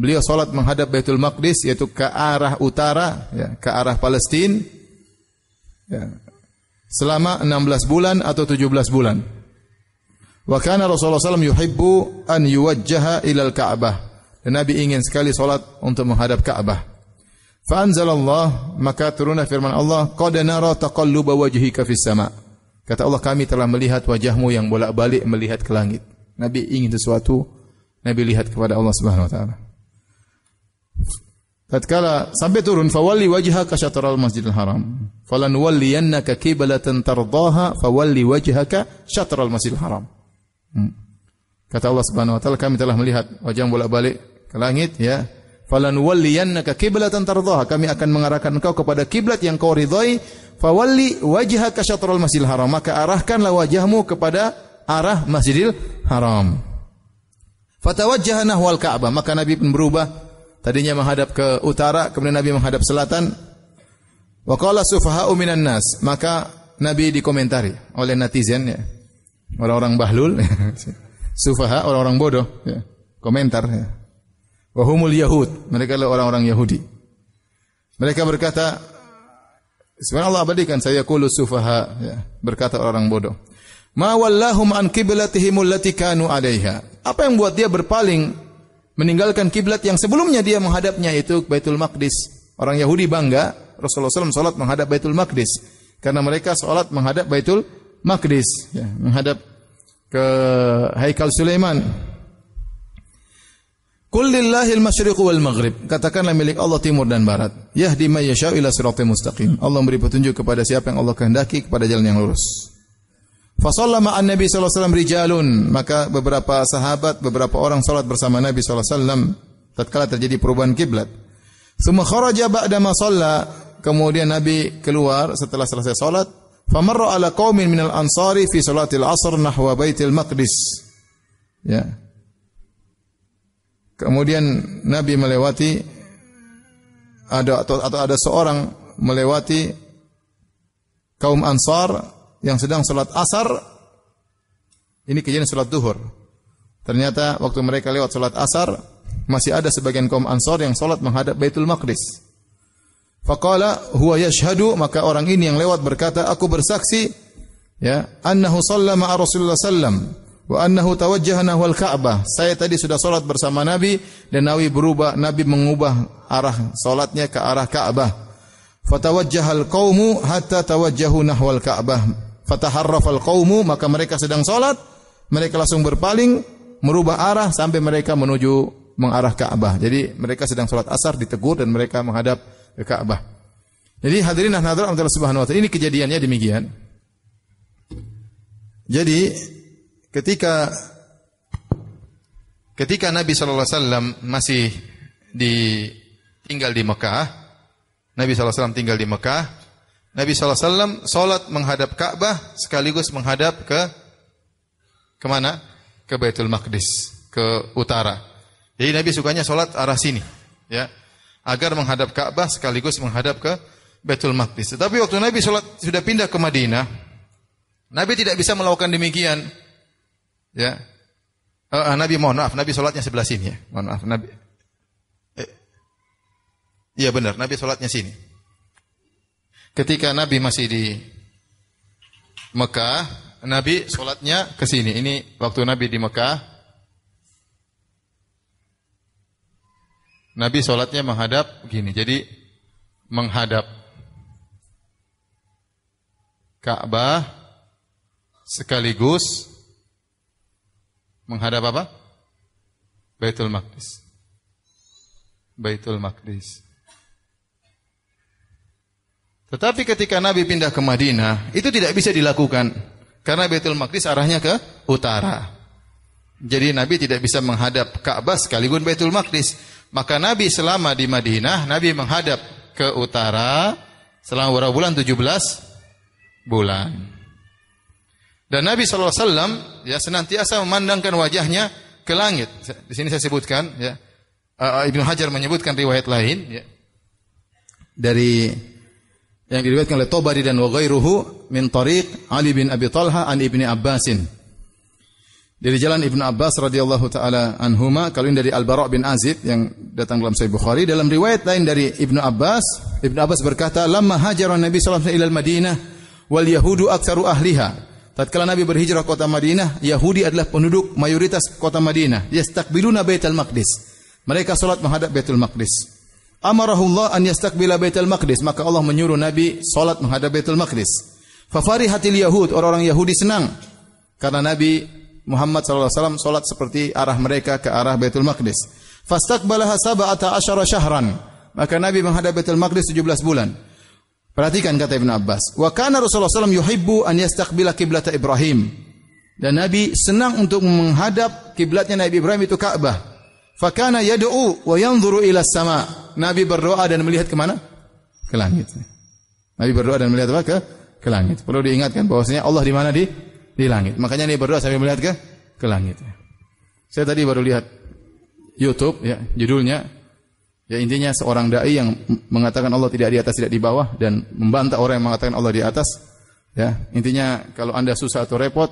beliau salat menghadap Baitul Maqdis yaitu ke arah utara ya, ke arah Palestina. Ya, selama 16 bulan atau 17 bulan. Wa kana Rasulullah SAW yuhibbu an yuwajjaha ilal Ka'bah. Nabi ingin sekali solat untuk menghadap Ka'bah. Fa anzalallah maka turunlah firman Allah qad nara taqalluba wajhika fis sama. Kata Allah kami telah melihat wajahmu yang bolak-balik melihat ke langit. Nabi ingin sesuatu, Nabi lihat kepada Allah Subhanahu wa taala. Tatkala sampai turun fawalli wajhaka syatral masjidil haram. Falan walliyannaka kiblatan tardaha fawalli wajhaka syatral masjidil haram. Hmm. Kata Allah Subhanahu wa taala kami telah melihat wajah bolak-balik ke langit ya. Falan walliyannaka kiblatan tardaha kami akan mengarahkan engkau kepada kiblat yang kau ridhai fawalli wajhaka syatral masjidil haram maka arahkanlah wajahmu kepada arah Masjidil Haram. Fatawajjaha nahwal Ka'bah maka Nabi pun berubah Tadinya menghadap ke utara, kemudian Nabi menghadap selatan. Wa qala sufaha'u minan nas, maka Nabi dikomentari oleh netizen ya. Orang-orang bahlul, ya. sufaha orang-orang bodoh ya. Komentar ya. Wa yahud, mereka adalah orang-orang Yahudi. Mereka berkata, Subhanallah abadikan saya kulu sufaha ya, berkata orang bodoh. Ma wallahum an qiblatihim allati kanu alaiha. Apa yang buat dia berpaling meninggalkan kiblat yang sebelumnya dia menghadapnya itu Baitul Maqdis. Orang Yahudi bangga Rasulullah SAW salat menghadap Baitul Maqdis karena mereka salat menghadap Baitul Maqdis, ya, menghadap ke Haikal Sulaiman. kulilahil masyriqu wal maghrib. Katakanlah milik Allah timur dan barat. Yahdi may yasha ila siratal mustaqim. Allah memberi petunjuk kepada siapa yang Allah kehendaki kepada jalan yang lurus. Fasalla ma'an Nabi sallallahu alaihi wasallam rijalun, maka beberapa sahabat, beberapa orang salat bersama Nabi sallallahu alaihi wasallam tatkala terjadi perubahan kiblat. Summa kharaja ba'da ma shalla, kemudian Nabi keluar setelah selesai salat, famarra ala qaumin minal ansari fi salatil asr nahwa baitil maqdis. Ya. Kemudian Nabi melewati ada atau, atau ada seorang melewati kaum Ansar yang sedang sholat asar, ini kejadian sholat duhur. Ternyata waktu mereka lewat sholat asar, masih ada sebagian kaum ansor yang sholat menghadap Baitul Maqdis. Faqala huwa yashhadu, maka orang ini yang lewat berkata, aku bersaksi, ya, annahu sallama Rasulullah sallam wa annahu tawajjaha nahwal Ka'bah. Saya tadi sudah sholat bersama Nabi dan Nabi berubah, Nabi mengubah arah sholatnya ke arah Ka'bah. Fatawajjahal qaumu hatta tawajjahu nahwal Ka'bah fataharrafal qaumu maka mereka sedang salat mereka langsung berpaling merubah arah sampai mereka menuju mengarah Ka'bah. Jadi mereka sedang salat asar ditegur dan mereka menghadap ke Ka'bah. Jadi hadirin dan hadirat Allah Subhanahu wa taala, ini kejadiannya demikian. Jadi ketika ketika Nabi sallallahu alaihi wasallam masih di tinggal di Mekah, Nabi sallallahu alaihi wasallam tinggal di Mekah, Nabi SAW sholat menghadap Ka'bah sekaligus menghadap ke kemana? Ke Baitul Maqdis, ke utara. Jadi Nabi sukanya sholat arah sini, ya, agar menghadap Ka'bah sekaligus menghadap ke Baitul Maqdis. Tetapi waktu Nabi sholat sudah pindah ke Madinah, Nabi tidak bisa melakukan demikian, ya. Uh, Nabi mohon maaf, Nabi sholatnya sebelah sini ya. Mohon maaf, Nabi. Eh, iya benar, Nabi sholatnya sini ketika Nabi masih di Mekah, Nabi sholatnya ke sini. Ini waktu Nabi di Mekah. Nabi sholatnya menghadap gini. Jadi menghadap Ka'bah sekaligus menghadap apa? Baitul Maqdis. Baitul Maqdis. Tetapi ketika Nabi pindah ke Madinah, itu tidak bisa dilakukan karena Baitul Maqdis arahnya ke utara. Jadi Nabi tidak bisa menghadap Ka'bah sekaligus Baitul Maqdis. Maka Nabi selama di Madinah, Nabi menghadap ke utara selama berapa bulan? 17 bulan. Dan Nabi SAW ya senantiasa memandangkan wajahnya ke langit. Di sini saya sebutkan ya. Eh, Ibnu Hajar menyebutkan riwayat lain ya. Dari yang diriwayatkan oleh Tobari dan Wagairuhu min tariq Ali bin Abi Talha an Ibni Abbasin. Dari jalan Ibnu Abbas radhiyallahu taala anhuma, kalau ini dari Al-Bara' bin Azib yang datang dalam Sahih Bukhari, dalam riwayat lain dari Ibnu Abbas, Ibnu Abbas berkata, "Lamma hajara Nabi sallallahu alaihi wasallam Madinah wal yahudu aktsaru ahliha." Tatkala Nabi berhijrah kota Madinah, Yahudi adalah penduduk mayoritas kota Madinah. Yastakbiruna Baitul Maqdis. Mereka salat menghadap Baitul Maqdis. Amarahullah an yastaqbila Baitul Maqdis, maka Allah menyuruh Nabi salat menghadap Baitul Maqdis. Fafarihatil Yahud, orang-orang Yahudi senang karena Nabi Muhammad saw alaihi salat seperti arah mereka ke arah Baitul Maqdis. Fastaqbalaha sab'ata asyara syahran. Maka Nabi menghadap Baitul Maqdis 17 bulan. Perhatikan kata Ibn Abbas. Wa kana Rasulullah SAW yuhibbu an yastaqbila kiblata Ibrahim. Dan Nabi senang untuk menghadap kiblatnya Nabi Ibrahim itu Ka'bah. Fakana yad'u wa yanzuru ila sama. Nabi berdoa dan melihat ke mana? Ke langit. Nabi berdoa dan melihat apa? Ke, ke langit. Perlu diingatkan bahwasanya Allah di mana? Di di langit. Makanya Nabi berdoa sambil melihat ke ke langit. Saya tadi baru lihat YouTube ya, judulnya Ya intinya seorang dai yang mengatakan Allah tidak di atas tidak di bawah dan membantah orang yang mengatakan Allah di atas. Ya, intinya kalau Anda susah atau repot,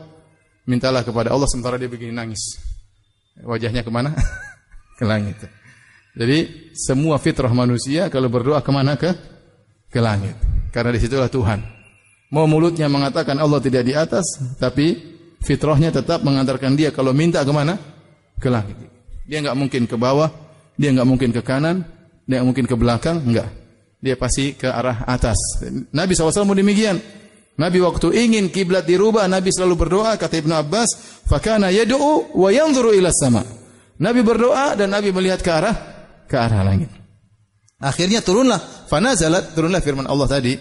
mintalah kepada Allah sementara dia begini nangis. Wajahnya kemana? ke langit. Jadi semua fitrah manusia kalau berdoa kemana ke? Ke langit. Karena disitulah Tuhan. Mau mulutnya mengatakan Allah tidak di atas, tapi fitrahnya tetap mengantarkan dia kalau minta kemana? Ke langit. Dia nggak mungkin ke bawah, dia nggak mungkin ke kanan, dia nggak mungkin ke belakang, nggak. Dia pasti ke arah atas. Nabi SAW mau demikian. Nabi waktu ingin kiblat dirubah, Nabi selalu berdoa kata Ibn Abbas, "Fakana yad'u wa yanzuru ila sama." Nabi berdoa dan Nabi melihat ke arah ke arah langit. Akhirnya turunlah fanazalat turunlah firman Allah tadi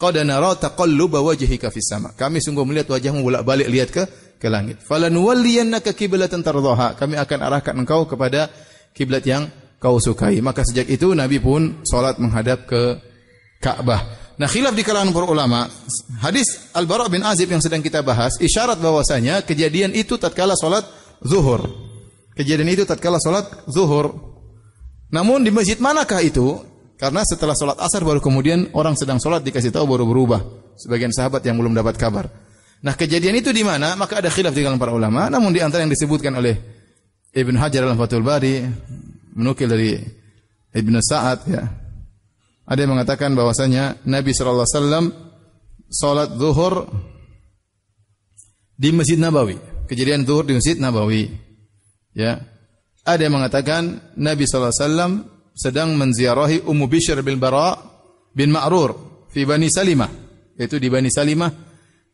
qad nara taqalluba wajhika fis sama. Kami sungguh melihat wajahmu bolak-balik lihat ke ke langit. Falanuwalliyannaka qiblatan tardhaha. Kami akan arahkan engkau kepada kiblat yang kau sukai. Maka sejak itu Nabi pun salat menghadap ke Ka'bah. Nah, khilaf di kalangan para ulama, hadis Al-Bara' bin Azib yang sedang kita bahas isyarat bahwasanya kejadian itu tatkala salat zuhur. Kejadian itu tatkala salat zuhur. Namun di masjid manakah itu? Karena setelah sholat asar baru kemudian orang sedang sholat dikasih tahu baru berubah. Sebagian sahabat yang belum dapat kabar. Nah kejadian itu di mana? Maka ada khilaf di kalangan para ulama. Namun di antara yang disebutkan oleh Ibn Hajar dalam Fathul Bari menukil dari Ibn Sa'ad ya. Ada yang mengatakan bahwasanya Nabi sallallahu alaihi wasallam salat zuhur di Masjid Nabawi. Kejadian zuhur di Masjid Nabawi. Ya. Ada yang mengatakan Nabi SAW sedang menziarahi Ummu Bishr bin Bara bin Ma'rur fi Bani Salimah. Yaitu di Bani Salimah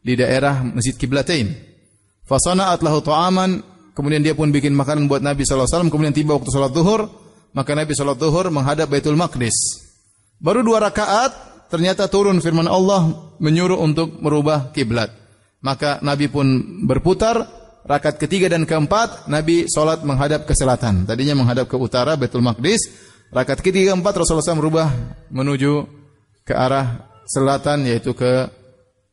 di daerah Masjid Kiblatain. Fasana'at lahu ta'aman. Kemudian dia pun bikin makanan buat Nabi SAW. Kemudian tiba waktu sholat duhur. Maka Nabi sholat duhur menghadap Baitul Maqdis. Baru dua rakaat ternyata turun firman Allah menyuruh untuk merubah kiblat. Maka Nabi pun berputar Rakaat ketiga dan keempat Nabi salat menghadap ke selatan. Tadinya menghadap ke utara Baitul Maqdis. Rakaat ketiga keempat Rasulullah SAW merubah menuju ke arah selatan yaitu ke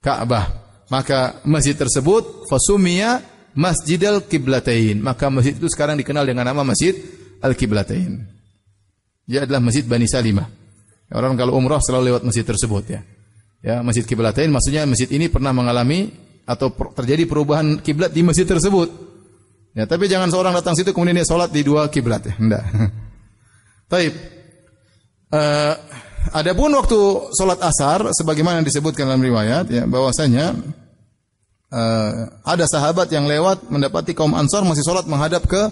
Ka'bah. Maka masjid tersebut fasumia Masjidil kiblatain. Maka masjid itu sekarang dikenal dengan nama Masjid al kiblatain. Dia adalah Masjid Bani Salimah. Orang kalau umrah selalu lewat masjid tersebut ya. Ya, Masjid kiblatain. maksudnya masjid ini pernah mengalami atau terjadi perubahan kiblat di masjid tersebut. Ya, tapi jangan seorang datang situ kemudian dia sholat di dua kiblat ya, enggak. Taib. Uh, adapun waktu sholat asar, sebagaimana disebutkan dalam riwayat, ya, bahwasanya uh, ada sahabat yang lewat mendapati kaum ansor masih sholat menghadap ke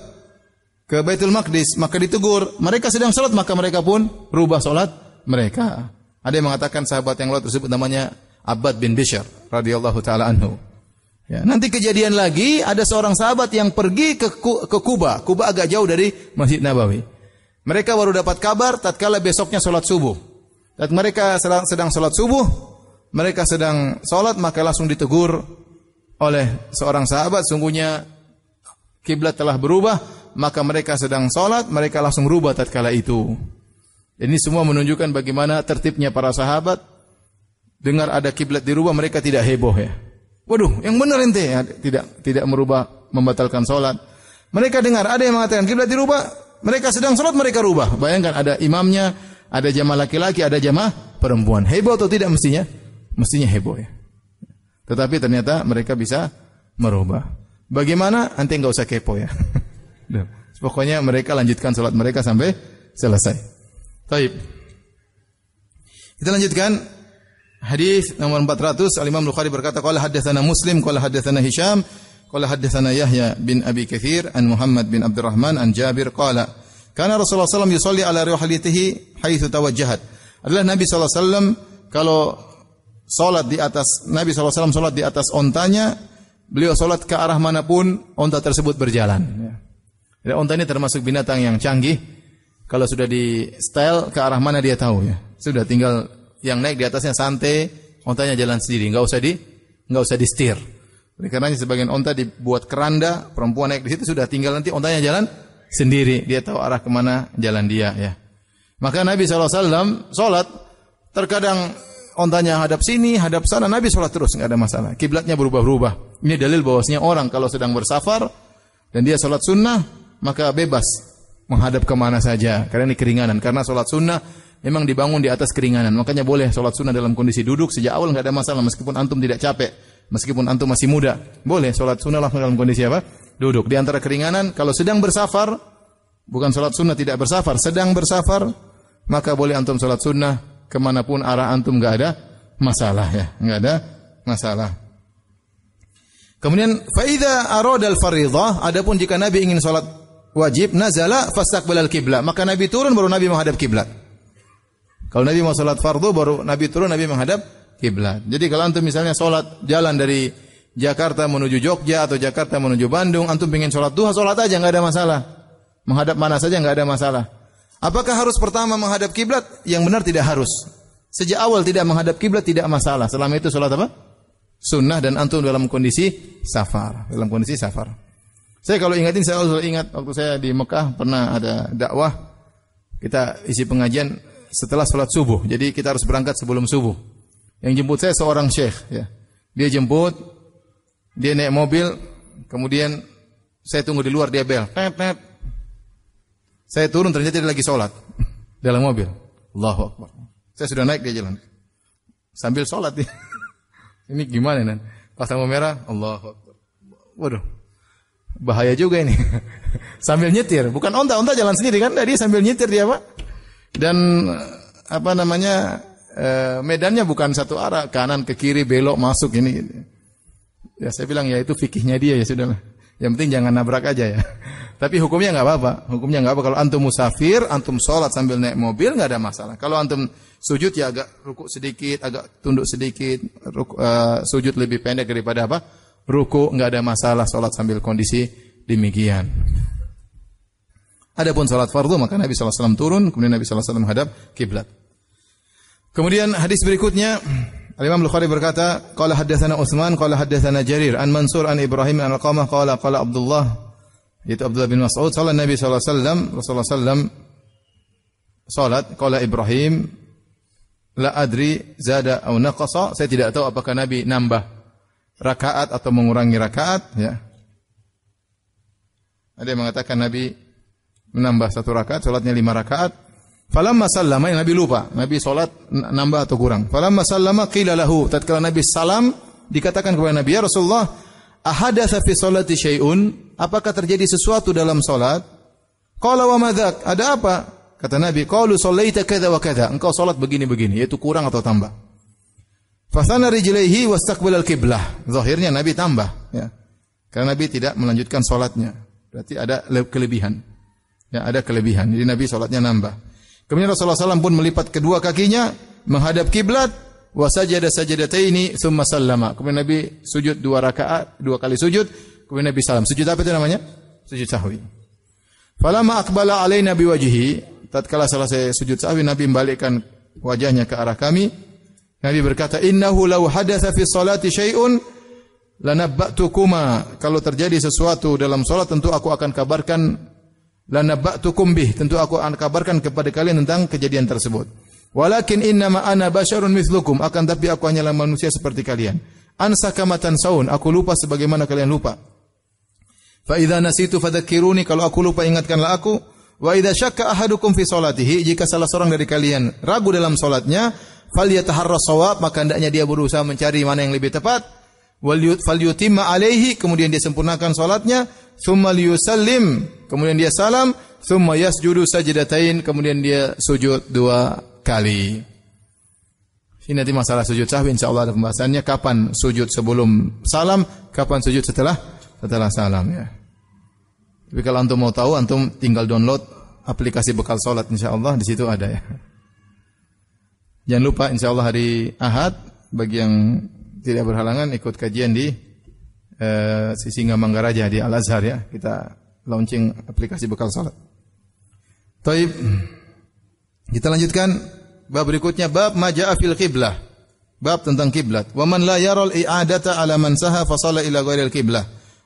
ke Baitul Maqdis, maka ditegur. Mereka sedang sholat, maka mereka pun berubah sholat mereka. Ada yang mengatakan sahabat yang lewat tersebut namanya Abbad bin Bishr radhiyallahu taala anhu. Ya, nanti kejadian lagi ada seorang sahabat yang pergi ke ke Kuba. Kuba agak jauh dari Masjid Nabawi. Mereka baru dapat kabar tatkala besoknya salat subuh. Dan mereka sedang, sedang salat subuh, mereka sedang salat maka langsung ditegur oleh seorang sahabat sungguhnya kiblat telah berubah, maka mereka sedang salat, mereka langsung rubah tatkala itu. Ini semua menunjukkan bagaimana tertibnya para sahabat dengar ada kiblat dirubah mereka tidak heboh ya. Waduh, yang benar ente ya, tidak tidak merubah membatalkan salat. Mereka dengar ada yang mengatakan kiblat dirubah, mereka sedang salat mereka rubah. Bayangkan ada imamnya, ada jamaah laki-laki, ada jamaah perempuan. Heboh atau tidak mestinya? Mestinya heboh ya. Tetapi ternyata mereka bisa merubah. Bagaimana? Nanti nggak usah kepo ya. Pokoknya mereka lanjutkan salat mereka sampai selesai. Taib. Kita lanjutkan Hadis nomor 400 Al Imam Bukhari berkata qala haddatsana Muslim qala haddatsana Hisham qala haddatsana Yahya bin Abi Katsir an Muhammad bin Abdurrahman an Jabir qala kana Rasulullah sallallahu alaihi wasallam yusalli ala rihlatihi haitsu tawajjahat. Adalah Nabi sallallahu kalau salat di atas Nabi sallallahu alaihi salat di atas ontanya, beliau salat ke arah manapun onta tersebut berjalan ya. onta ini termasuk binatang yang canggih. Kalau sudah di style ke arah mana dia tahu ya. Sudah tinggal yang naik di atasnya santai, ontanya jalan sendiri, nggak usah di nggak usah di Oleh Karena sebagian onta dibuat keranda, perempuan naik di situ sudah tinggal nanti ontanya jalan sendiri, dia tahu arah kemana jalan dia ya. Maka Nabi SAW sholat, terkadang ontanya hadap sini, hadap sana, Nabi sholat terus, nggak ada masalah. Kiblatnya berubah ubah Ini dalil bahwasanya orang kalau sedang bersafar dan dia sholat sunnah, maka bebas menghadap kemana saja. Karena ini keringanan. Karena sholat sunnah memang dibangun di atas keringanan. Makanya boleh sholat sunnah dalam kondisi duduk sejak awal nggak ada masalah meskipun antum tidak capek, meskipun antum masih muda. Boleh sholat sunnah langsung dalam kondisi apa? Duduk. Di antara keringanan kalau sedang bersafar, bukan sholat sunnah tidak bersafar, sedang bersafar maka boleh antum sholat sunnah kemanapun arah antum nggak ada masalah ya, nggak ada masalah. Kemudian faida arad al faridah. Adapun jika Nabi ingin sholat wajib nazala fastaqbal al kiblat maka Nabi turun baru Nabi menghadap kiblat. Kalau Nabi mau sholat fardu baru Nabi turun Nabi menghadap kiblat. Jadi kalau antum misalnya sholat jalan dari Jakarta menuju Jogja atau Jakarta menuju Bandung, antum pengen sholat duha sholat aja nggak ada masalah. Menghadap mana saja nggak ada masalah. Apakah harus pertama menghadap kiblat? Yang benar tidak harus. Sejak awal tidak menghadap kiblat tidak masalah. Selama itu sholat apa? Sunnah dan antum dalam kondisi safar, dalam kondisi safar. Saya kalau ingatin saya selalu ingat waktu saya di Mekah pernah ada dakwah kita isi pengajian setelah sholat subuh. Jadi kita harus berangkat sebelum subuh. Yang jemput saya seorang syekh. Ya. Dia jemput, dia naik mobil, kemudian saya tunggu di luar dia bel. Pep, pep. Saya turun ternyata dia lagi sholat dalam mobil. Allahu Akbar. Saya sudah naik dia jalan. Sambil sholat Ya. ini gimana nan? Pas lampu merah, Allahu Akbar. Waduh. Bahaya juga ini. sambil nyetir, bukan onta, onta jalan sendiri kan? dia sambil nyetir dia apa? dan apa namanya eh, medannya bukan satu arah kanan ke kiri belok masuk ini ya saya bilang ya itu fikihnya dia ya sudah yang penting jangan nabrak aja ya tapi hukumnya nggak apa-apa hukumnya nggak apa kalau antum musafir antum sholat sambil naik mobil nggak ada masalah kalau antum sujud ya agak rukuk sedikit agak tunduk sedikit uh, sujud lebih pendek daripada apa ruku nggak ada masalah sholat sambil kondisi demikian Adapun salat fardu maka Nabi SAW turun kemudian Nabi SAW menghadap kiblat. Kemudian hadis berikutnya Al Imam Bukhari berkata, qala haddatsana Utsman qala haddatsana Jarir an Mansur an Ibrahim an Al-Qamah qala qala Abdullah yaitu Abdullah bin Mas'ud salat Nabi sallallahu alaihi wasallam Rasulullah sallam salat qala Ibrahim la adri zada au naqasa saya tidak tahu apakah Nabi nambah rakaat atau mengurangi rakaat ya. Ada yang mengatakan Nabi menambah satu rakaat, sholatnya lima rakaat. Falah masallama yang Nabi lupa, Nabi sholat nambah atau kurang. Falah masallama kila lahu, tatkala Nabi salam dikatakan kepada Nabi, "Ya Rasulullah, ahadatsa fi sholati syai'un?" Apakah terjadi sesuatu dalam sholat? Qala wa madzak? Ada apa? Kata Nabi, "Qalu sallaita kadza wa kadza." Engkau sholat begini-begini, yaitu kurang atau tambah. Fasana rijlaihi wastaqbalal qiblah. Zahirnya Nabi tambah, ya. Karena Nabi tidak melanjutkan sholatnya, Berarti ada kelebihan. Ya, ada kelebihan. Jadi Nabi salatnya nambah. Kemudian Rasulullah SAW pun melipat kedua kakinya menghadap kiblat wa sajada sajadataini semasa sallama. Kemudian Nabi sujud dua rakaat, dua kali sujud, kemudian Nabi salam. Sujud apa itu namanya? Sujud sahwi. Falamma aqbala alai Nabi wajihi, tatkala selesai sujud sahwi Nabi membalikkan wajahnya ke arah kami. Nabi berkata, "Innahu law hadatsa fi salati syai'un lanabbatukuma." Kalau terjadi sesuatu dalam salat tentu aku akan kabarkan lanabatukum bih. Tentu aku akan kabarkan kepada kalian tentang kejadian tersebut. Walakin innama ana basyarun mithlukum, akan tapi aku hanyalah manusia seperti kalian. Ansa kamatan saun, aku lupa sebagaimana kalian lupa. Fa idza nasitu fadzakkiruni, kalau aku lupa ingatkanlah aku. Wa idza syakka ahadukum fi salatihi, jika salah seorang dari kalian ragu dalam salatnya, falyataharra sawab, maka hendaknya dia berusaha mencari mana yang lebih tepat. Wal falyutimma alaihi, kemudian dia sempurnakan salatnya, tsumma liyusallim Kemudian dia salam, thumma yasjudu sajdatain, kemudian dia sujud dua kali. Ini nanti masalah sujud sahwi insyaallah ada pembahasannya kapan sujud sebelum salam, kapan sujud setelah setelah salam ya. Tapi kalau antum mau tahu antum tinggal download aplikasi bekal salat insyaallah di situ ada ya. Jangan lupa insyaallah hari Ahad bagi yang tidak berhalangan ikut kajian di eh, sisi Sisinga jadi di Al Azhar ya. Kita launching aplikasi bekal salat. Taib. Kita lanjutkan bab berikutnya bab maja'a fil qiblah. Bab tentang kiblat. Wa man la yaral i'adata ala man saha fa salla ila ghairil qiblah.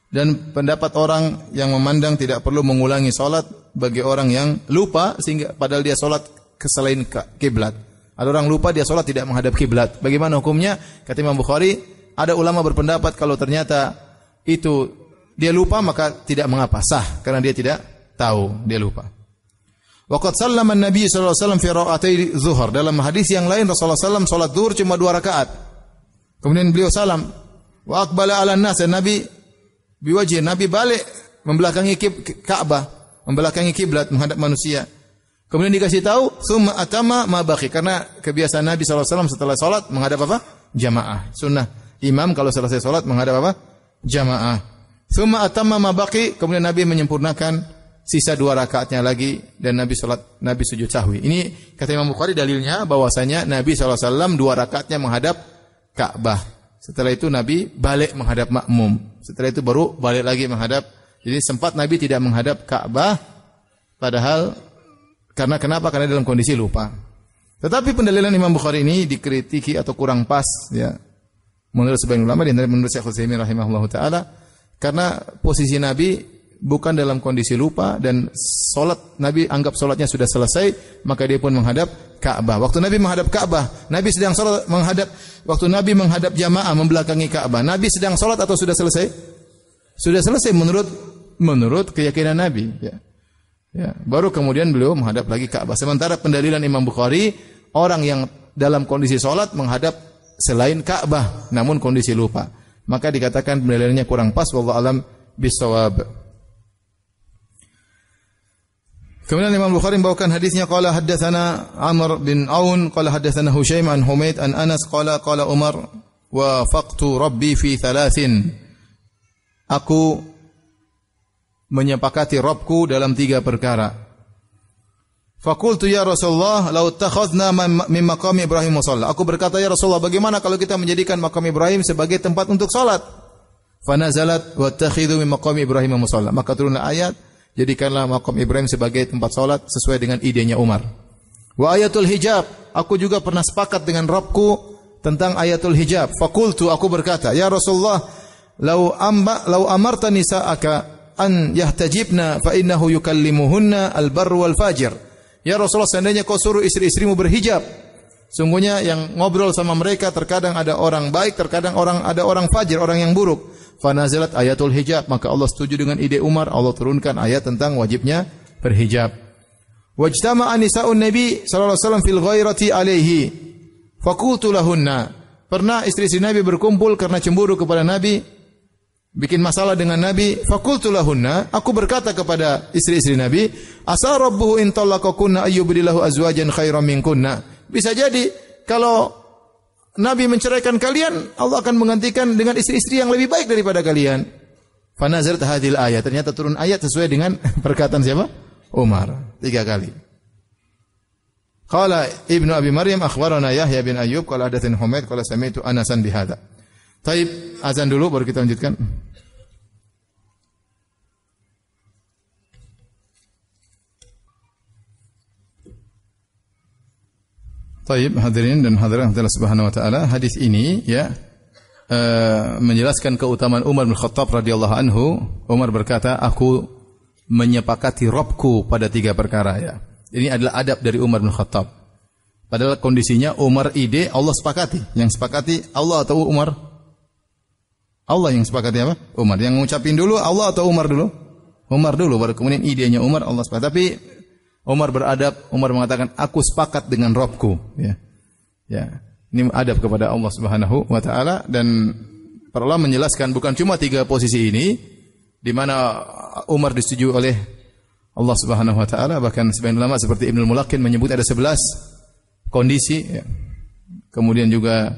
Dan pendapat orang yang memandang tidak perlu mengulangi salat bagi orang yang lupa sehingga padahal dia salat ke selain kiblat. Ada orang lupa dia salat tidak menghadap kiblat. Bagaimana hukumnya? Kata Imam Bukhari, ada ulama berpendapat kalau ternyata itu dia lupa maka tidak mengapa sah karena dia tidak tahu dia lupa. Waqad sallama Nabi sallallahu alaihi wasallam fi ra'atai zuhur. Dalam hadis yang lain Rasulullah sallam salat zuhur cuma dua rakaat. Kemudian beliau salam wa aqbala 'ala nas Nabi biwajih Nabi balik membelakangi Ka'bah, membelakangi kiblat menghadap manusia. Kemudian dikasih tahu summa atama ma baqi karena kebiasaan Nabi sallallahu alaihi wasallam setelah salat menghadap apa? Jamaah. Sunnah imam kalau selesai salat menghadap apa? Jamaah. Thumma atamma ma baqi, kemudian Nabi menyempurnakan sisa dua rakaatnya lagi dan Nabi salat Nabi sujud sahwi. Ini kata Imam Bukhari dalilnya bahwasanya Nabi saw alaihi dua rakaatnya menghadap Ka'bah. Setelah itu Nabi balik menghadap makmum. Setelah itu baru balik lagi menghadap. Jadi sempat Nabi tidak menghadap Ka'bah padahal karena kenapa? Karena dalam kondisi lupa. Tetapi pendalilan Imam Bukhari ini dikritiki atau kurang pas ya. Menurut sebagian ulama dan menurut Syekh Utsaimin rahimahullahu taala karena posisi Nabi bukan dalam kondisi lupa dan solat Nabi anggap solatnya sudah selesai, maka dia pun menghadap Ka'bah. Waktu Nabi menghadap Ka'bah, Nabi sedang solat menghadap waktu Nabi menghadap jamaah membelakangi Ka'bah. Nabi sedang solat atau sudah selesai? Sudah selesai menurut menurut keyakinan Nabi. Ya. Ya. Baru kemudian beliau menghadap lagi Ka'bah. Sementara pendalilan Imam Bukhari orang yang dalam kondisi solat menghadap selain Ka'bah, namun kondisi lupa maka dikatakan penilaiannya kurang pas wallahu alam bisawab. Kemudian Imam Bukhari membawakan hadisnya qala haddatsana Amr bin Aun qala haddatsana Husaim an Humaid an Anas qala qala Umar wa faqtu rabbi fi thalathin. Aku menyepakati Robku dalam tiga perkara. Fakultu ya Rasulullah, lau takhazna min maqami Ibrahim musalla. Aku berkata ya Rasulullah, bagaimana kalau kita menjadikan makam Ibrahim sebagai tempat untuk salat? Fanazalat wattakhidhu min maqami Ibrahim musalla. Maka turunlah ayat, jadikanlah makam Ibrahim sebagai tempat salat sesuai dengan idenya Umar. Wa ayatul hijab, aku juga pernah sepakat dengan Rabbku tentang ayatul hijab. Fakultu aku berkata, ya Rasulullah, lau amba lau amarta nisaaka an yahtajibna fa innahu yukallimuhunna al-barru wal fajir. Ya Rasulullah seandainya kau suruh istri-istrimu berhijab, sungguhnya yang ngobrol sama mereka terkadang ada orang baik, terkadang orang ada orang fajir, orang yang buruk. Fanazilat ayatul hijab, maka Allah setuju dengan ide Umar, Allah turunkan ayat tentang wajibnya berhijab. Wajtama anisa'un Nabi sallallahu alaihi wasallam fil ghairati alaihi. Fakultu lahunna. Pernah istri-istri Nabi berkumpul karena cemburu kepada Nabi, bikin masalah dengan Nabi, fakultu aku berkata kepada istri-istri Nabi, asa rabbuhu in talaqakunna azwajan khairam minkunna. Bisa jadi kalau Nabi menceraikan kalian, Allah akan menggantikan dengan istri-istri yang lebih baik daripada kalian. zat hadil ayat. Ternyata turun ayat sesuai dengan perkataan siapa? Umar. Tiga kali. Kala Ibnu Abi Maryam akhbarana Yahya bin Ayyub qala hadatsin Humayd qala sami'tu Anasan bihadza. Taib azan dulu baru kita lanjutkan. Taib hadirin dan hadirat Allah Subhanahu wa taala, hadis ini ya uh, menjelaskan keutamaan Umar bin Khattab radhiyallahu anhu. Umar berkata, "Aku menyepakati Robku pada tiga perkara ya." Ini adalah adab dari Umar bin Khattab. Padahal kondisinya Umar ide Allah sepakati. Yang sepakati Allah atau Umar? Allah yang sepakati apa? Umar. Yang ngucapin dulu Allah atau Umar dulu? Umar dulu baru kemudian idenya Umar Allah sepakati. Tapi Umar beradab, Umar mengatakan aku sepakat dengan Robku. Ya. ya. Ini adab kepada Allah Subhanahu wa taala dan para menjelaskan bukan cuma tiga posisi ini di mana Umar disetujui oleh Allah Subhanahu wa taala bahkan sebagian ulama seperti Ibnul Mulakin menyebut ada sebelas kondisi ya. Kemudian juga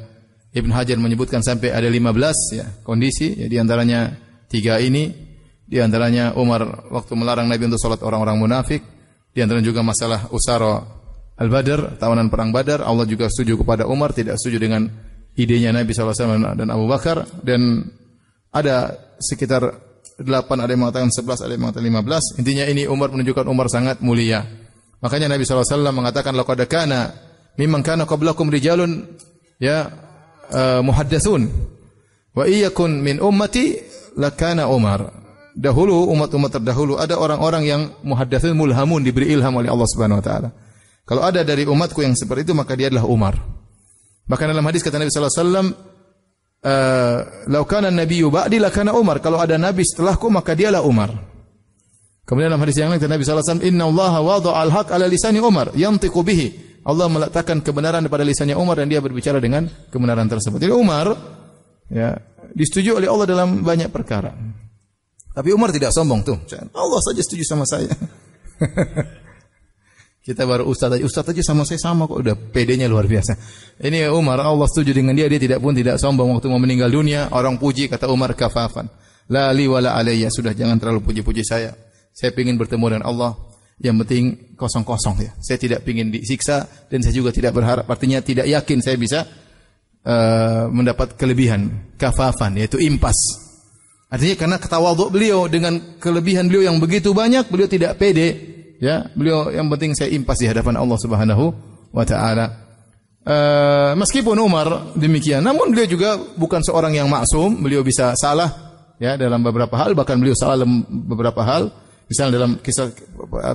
Ibn Hajar menyebutkan sampai ada lima ya kondisi ya, di antaranya tiga ini di antaranya Umar waktu melarang Nabi untuk salat orang-orang munafik di antara juga masalah usara Al-Badr, tawanan perang Badar, Allah juga setuju kepada Umar, tidak setuju dengan idenya Nabi SAW dan Abu Bakar dan ada sekitar 8 ada yang mengatakan 11 ada yang mengatakan 15 intinya ini Umar menunjukkan Umar sangat mulia makanya Nabi SAW mengatakan laqad kana mimman kana qablakum rijalun ya uh, eh, muhaddatsun wa iyakun min ummati lakana Umar dahulu umat-umat terdahulu ada orang-orang yang muhaddatsin mulhamun diberi ilham oleh Allah Subhanahu wa taala. Kalau ada dari umatku yang seperti itu maka dia adalah Umar. Bahkan dalam hadis kata Nabi sallallahu alaihi wasallam eh, Laukan Nabi ba'di lakana Umar. Kalau ada nabi setelahku maka dialah Umar. Kemudian dalam hadis yang lain kata Nabi sallallahu alaihi wasallam, "Inna Allah wada'a al-haq ala lisani Umar, yantiqu bihi." Allah meletakkan kebenaran pada lisannya Umar dan dia berbicara dengan kebenaran tersebut. Jadi Umar ya disetujui oleh Allah dalam banyak perkara. Tapi Umar tidak sombong tuh. Allah saja setuju sama saya. Kita baru ustaz aja, ustaz aja sama saya sama kok udah pedenya luar biasa. Ini Umar Allah setuju dengan dia, dia tidak pun tidak sombong waktu mau meninggal dunia, orang puji kata Umar kafafan. La li wala alayya, sudah jangan terlalu puji-puji saya. Saya ingin bertemu dengan Allah. Yang penting kosong-kosong ya. Saya tidak ingin disiksa dan saya juga tidak berharap artinya tidak yakin saya bisa uh, mendapat kelebihan kafafan yaitu impas. Artinya karena ketawaduk beliau dengan kelebihan beliau yang begitu banyak, beliau tidak pede. Ya, beliau yang penting saya impas di hadapan Allah Subhanahu wa taala. E, meskipun Umar demikian, namun beliau juga bukan seorang yang maksum. Beliau bisa salah ya dalam beberapa hal, bahkan beliau salah dalam beberapa hal. Misalnya dalam kisah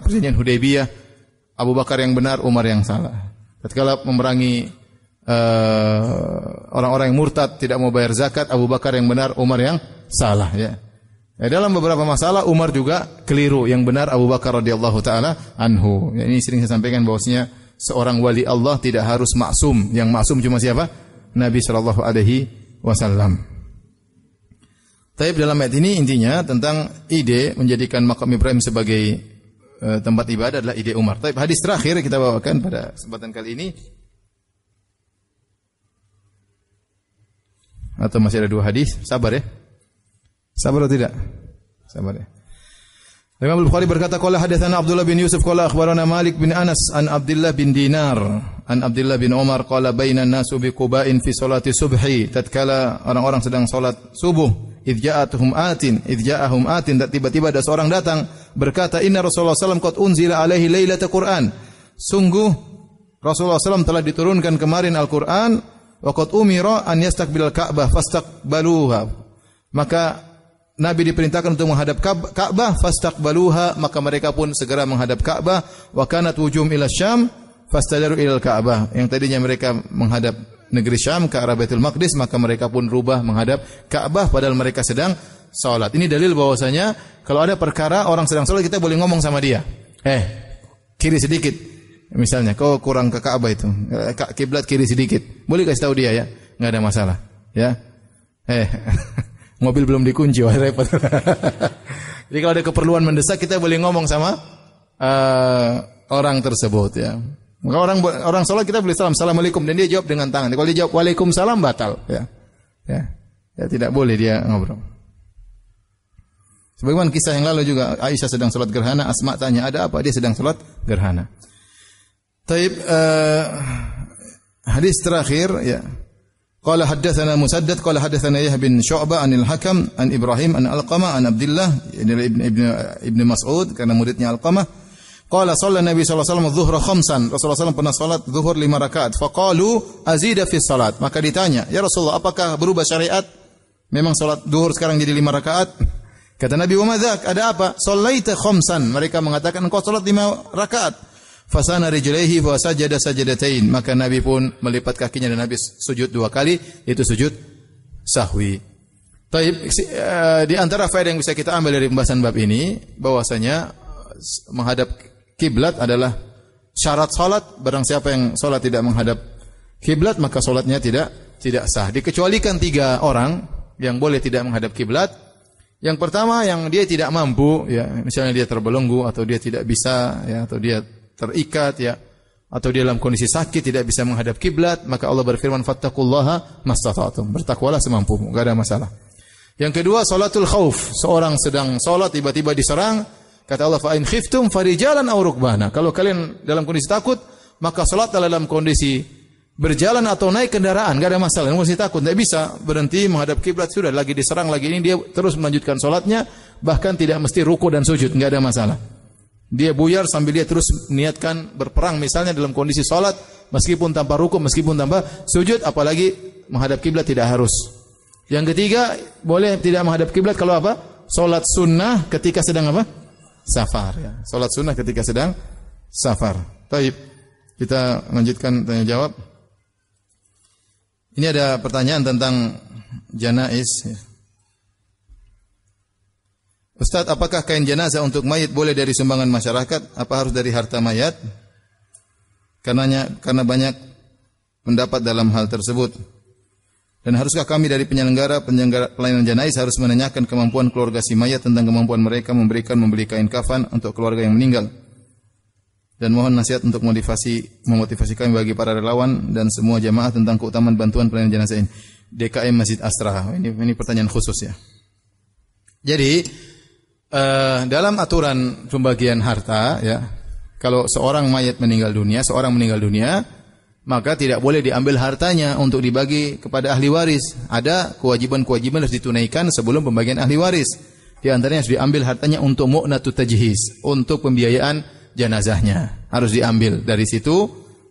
perjanjian Hudaybiyah, Abu Bakar yang benar, Umar yang salah. Tatkala memerangi eh, orang-orang uh, orang -orang yang murtad tidak mau bayar zakat, Abu Bakar yang benar, Umar yang salah ya. Ya, dalam beberapa masalah Umar juga keliru. Yang benar Abu Bakar radhiyallahu taala anhu. Ya, ini sering saya sampaikan bahwasanya seorang wali Allah tidak harus maksum. Yang maksum cuma siapa? Nabi sallallahu alaihi wasallam. Tapi dalam ayat ini intinya tentang ide menjadikan makam Ibrahim sebagai e, tempat ibadah adalah ide Umar. Tapi hadis terakhir kita bawakan pada kesempatan kali ini atau masih ada dua hadis, sabar ya. Sabar atau tidak? Sabar ya. Imam Bukhari berkata qala hadatsana Abdullah bin Yusuf qala akhbarana Malik bin Anas an Abdullah bin Dinar an Abdullah bin Umar qala bainan nasu bi Quba'in fi salati subhi tatkala orang-orang sedang salat subuh ja'atuhum atin ja'ahum atin tiba-tiba ada seorang datang berkata inna Rasulullah sallallahu alaihi wasallam qad unzila alaihi lailatul Qur'an sungguh Rasulullah SAW telah diturunkan kemarin Al-Qur'an wa qad umira an yastaqbilal Ka'bah fastaqbaluha maka Nabi diperintahkan untuk menghadap Ka'bah fastaqbaluha maka mereka pun segera menghadap Ka'bah wa kanat wujuhum ila Syam fastadaru ila Ka'bah yang tadinya mereka menghadap negeri Syam ke arah Baitul Maqdis maka mereka pun rubah menghadap Ka'bah padahal mereka sedang salat. Ini dalil bahwasanya kalau ada perkara orang sedang salat kita boleh ngomong sama dia. Eh, kiri sedikit. Misalnya kau kurang ke Ka'bah itu. Eh, kiblat kiri sedikit. Boleh kasih tahu dia ya, enggak ada masalah. Ya. Eh. Mobil belum dikunci, wah repot. Jadi kalau ada keperluan mendesak kita boleh ngomong sama uh, orang tersebut ya. Maka orang orang sholat kita boleh salam, assalamualaikum dan dia jawab dengan tangan. Kalau dia jawab waalaikumsalam batal ya. Ya. ya tidak boleh dia ngobrol. Sebagaimana kisah yang lalu juga Aisyah sedang sholat gerhana, Asma tanya ada apa? Dia sedang sholat gerhana. Taib uh, hadis terakhir ya. Qala haddatsana Musaddad qala haddatsana Yahya bin anil Hakam an Ibrahim an Alqamah an Abdullah ini Ibn Ibn Ibn Mas'ud karena muridnya Alqamah. Qala shalla Nabi sallallahu alaihi khamsan. Rasulullah SAW pernah salat zuhur lima rakaat. Faqalu azida fi salat. Maka ditanya, "Ya Rasulullah, apakah berubah syariat? Memang salat zuhur sekarang jadi lima rakaat?" Kata Nabi, "Wa madzak? Ada apa? Sallaita khamsan." Mereka mengatakan, "Engkau salat lima rakaat." fasana rijlaihi wa sajada sajadatain maka Nabi pun melipat kakinya dan Nabi sujud dua kali itu sujud sahwi. Taib eh, di antara faedah yang bisa kita ambil dari pembahasan bab ini bahwasanya eh, menghadap kiblat adalah syarat salat barang siapa yang salat tidak menghadap kiblat maka salatnya tidak tidak sah. Dikecualikan tiga orang yang boleh tidak menghadap kiblat yang pertama yang dia tidak mampu ya, misalnya dia terbelenggu atau dia tidak bisa ya atau dia terikat ya atau dia dalam kondisi sakit tidak bisa menghadap kiblat, maka Allah berfirman fattaqullaha mastata'tum. Bertakwalah semampumu, enggak ada masalah. Yang kedua salatul khauf. Seorang sedang salat tiba-tiba diserang, kata Allah fa in khiftum farijalan aw rukbana. Kalau kalian dalam kondisi takut, maka salat dalam kondisi berjalan atau naik kendaraan, enggak ada masalah. enggak usah takut tidak bisa berhenti menghadap kiblat sudah lagi diserang lagi ini dia terus melanjutkan salatnya bahkan tidak mesti ruku dan sujud, enggak ada masalah. Dia buyar sambil dia terus niatkan berperang misalnya dalam kondisi salat meskipun tanpa ruku, meskipun tanpa sujud, apalagi menghadap kiblat tidak harus. Yang ketiga, boleh tidak menghadap kiblat kalau apa? Salat sunnah ketika sedang apa? Safar ya. Salat sunnah ketika sedang safar. Baik. Kita lanjutkan tanya jawab. Ini ada pertanyaan tentang janais ya. Ustaz, apakah kain jenazah untuk mayat boleh dari sumbangan masyarakat? Apa harus dari harta mayat? Karenanya, karena banyak pendapat dalam hal tersebut. Dan haruskah kami dari penyelenggara, penyelenggara pelayanan janais harus menanyakan kemampuan keluarga si mayat tentang kemampuan mereka memberikan membeli kain kafan untuk keluarga yang meninggal? Dan mohon nasihat untuk motivasi memotivasi kami bagi para relawan dan semua jamaah tentang keutamaan bantuan pelayanan jenazah ini. DKM Masjid Astra. Ini ini pertanyaan khusus ya. Jadi, uh, dalam aturan pembagian harta ya, kalau seorang mayat meninggal dunia, seorang meninggal dunia, maka tidak boleh diambil hartanya untuk dibagi kepada ahli waris. Ada kewajiban-kewajiban harus ditunaikan sebelum pembagian ahli waris. Di antaranya harus diambil hartanya untuk mu'natu tajhiz, untuk pembiayaan jenazahnya. Harus diambil dari situ,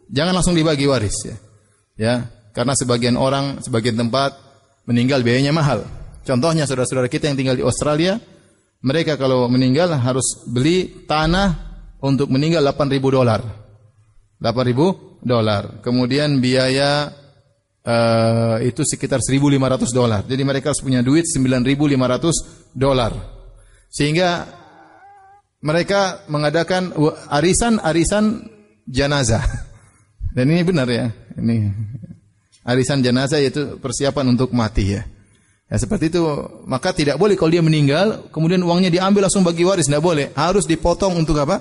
jangan langsung dibagi waris ya. Ya, karena sebagian orang, sebagian tempat meninggal biayanya mahal. Contohnya saudara-saudara kita yang tinggal di Australia, mereka kalau meninggal harus beli tanah untuk meninggal 8.000 dolar. 8.000 dolar. Kemudian biaya uh, itu sekitar 1.500 dolar. Jadi mereka harus punya duit 9.500 dolar. Sehingga mereka mengadakan arisan-arisan jenazah. Dan ini benar ya. Ini arisan jenazah yaitu persiapan untuk mati ya. Ya, seperti itu. Maka tidak boleh kalau dia meninggal, kemudian uangnya diambil langsung bagi waris. Tidak boleh. Harus dipotong untuk apa?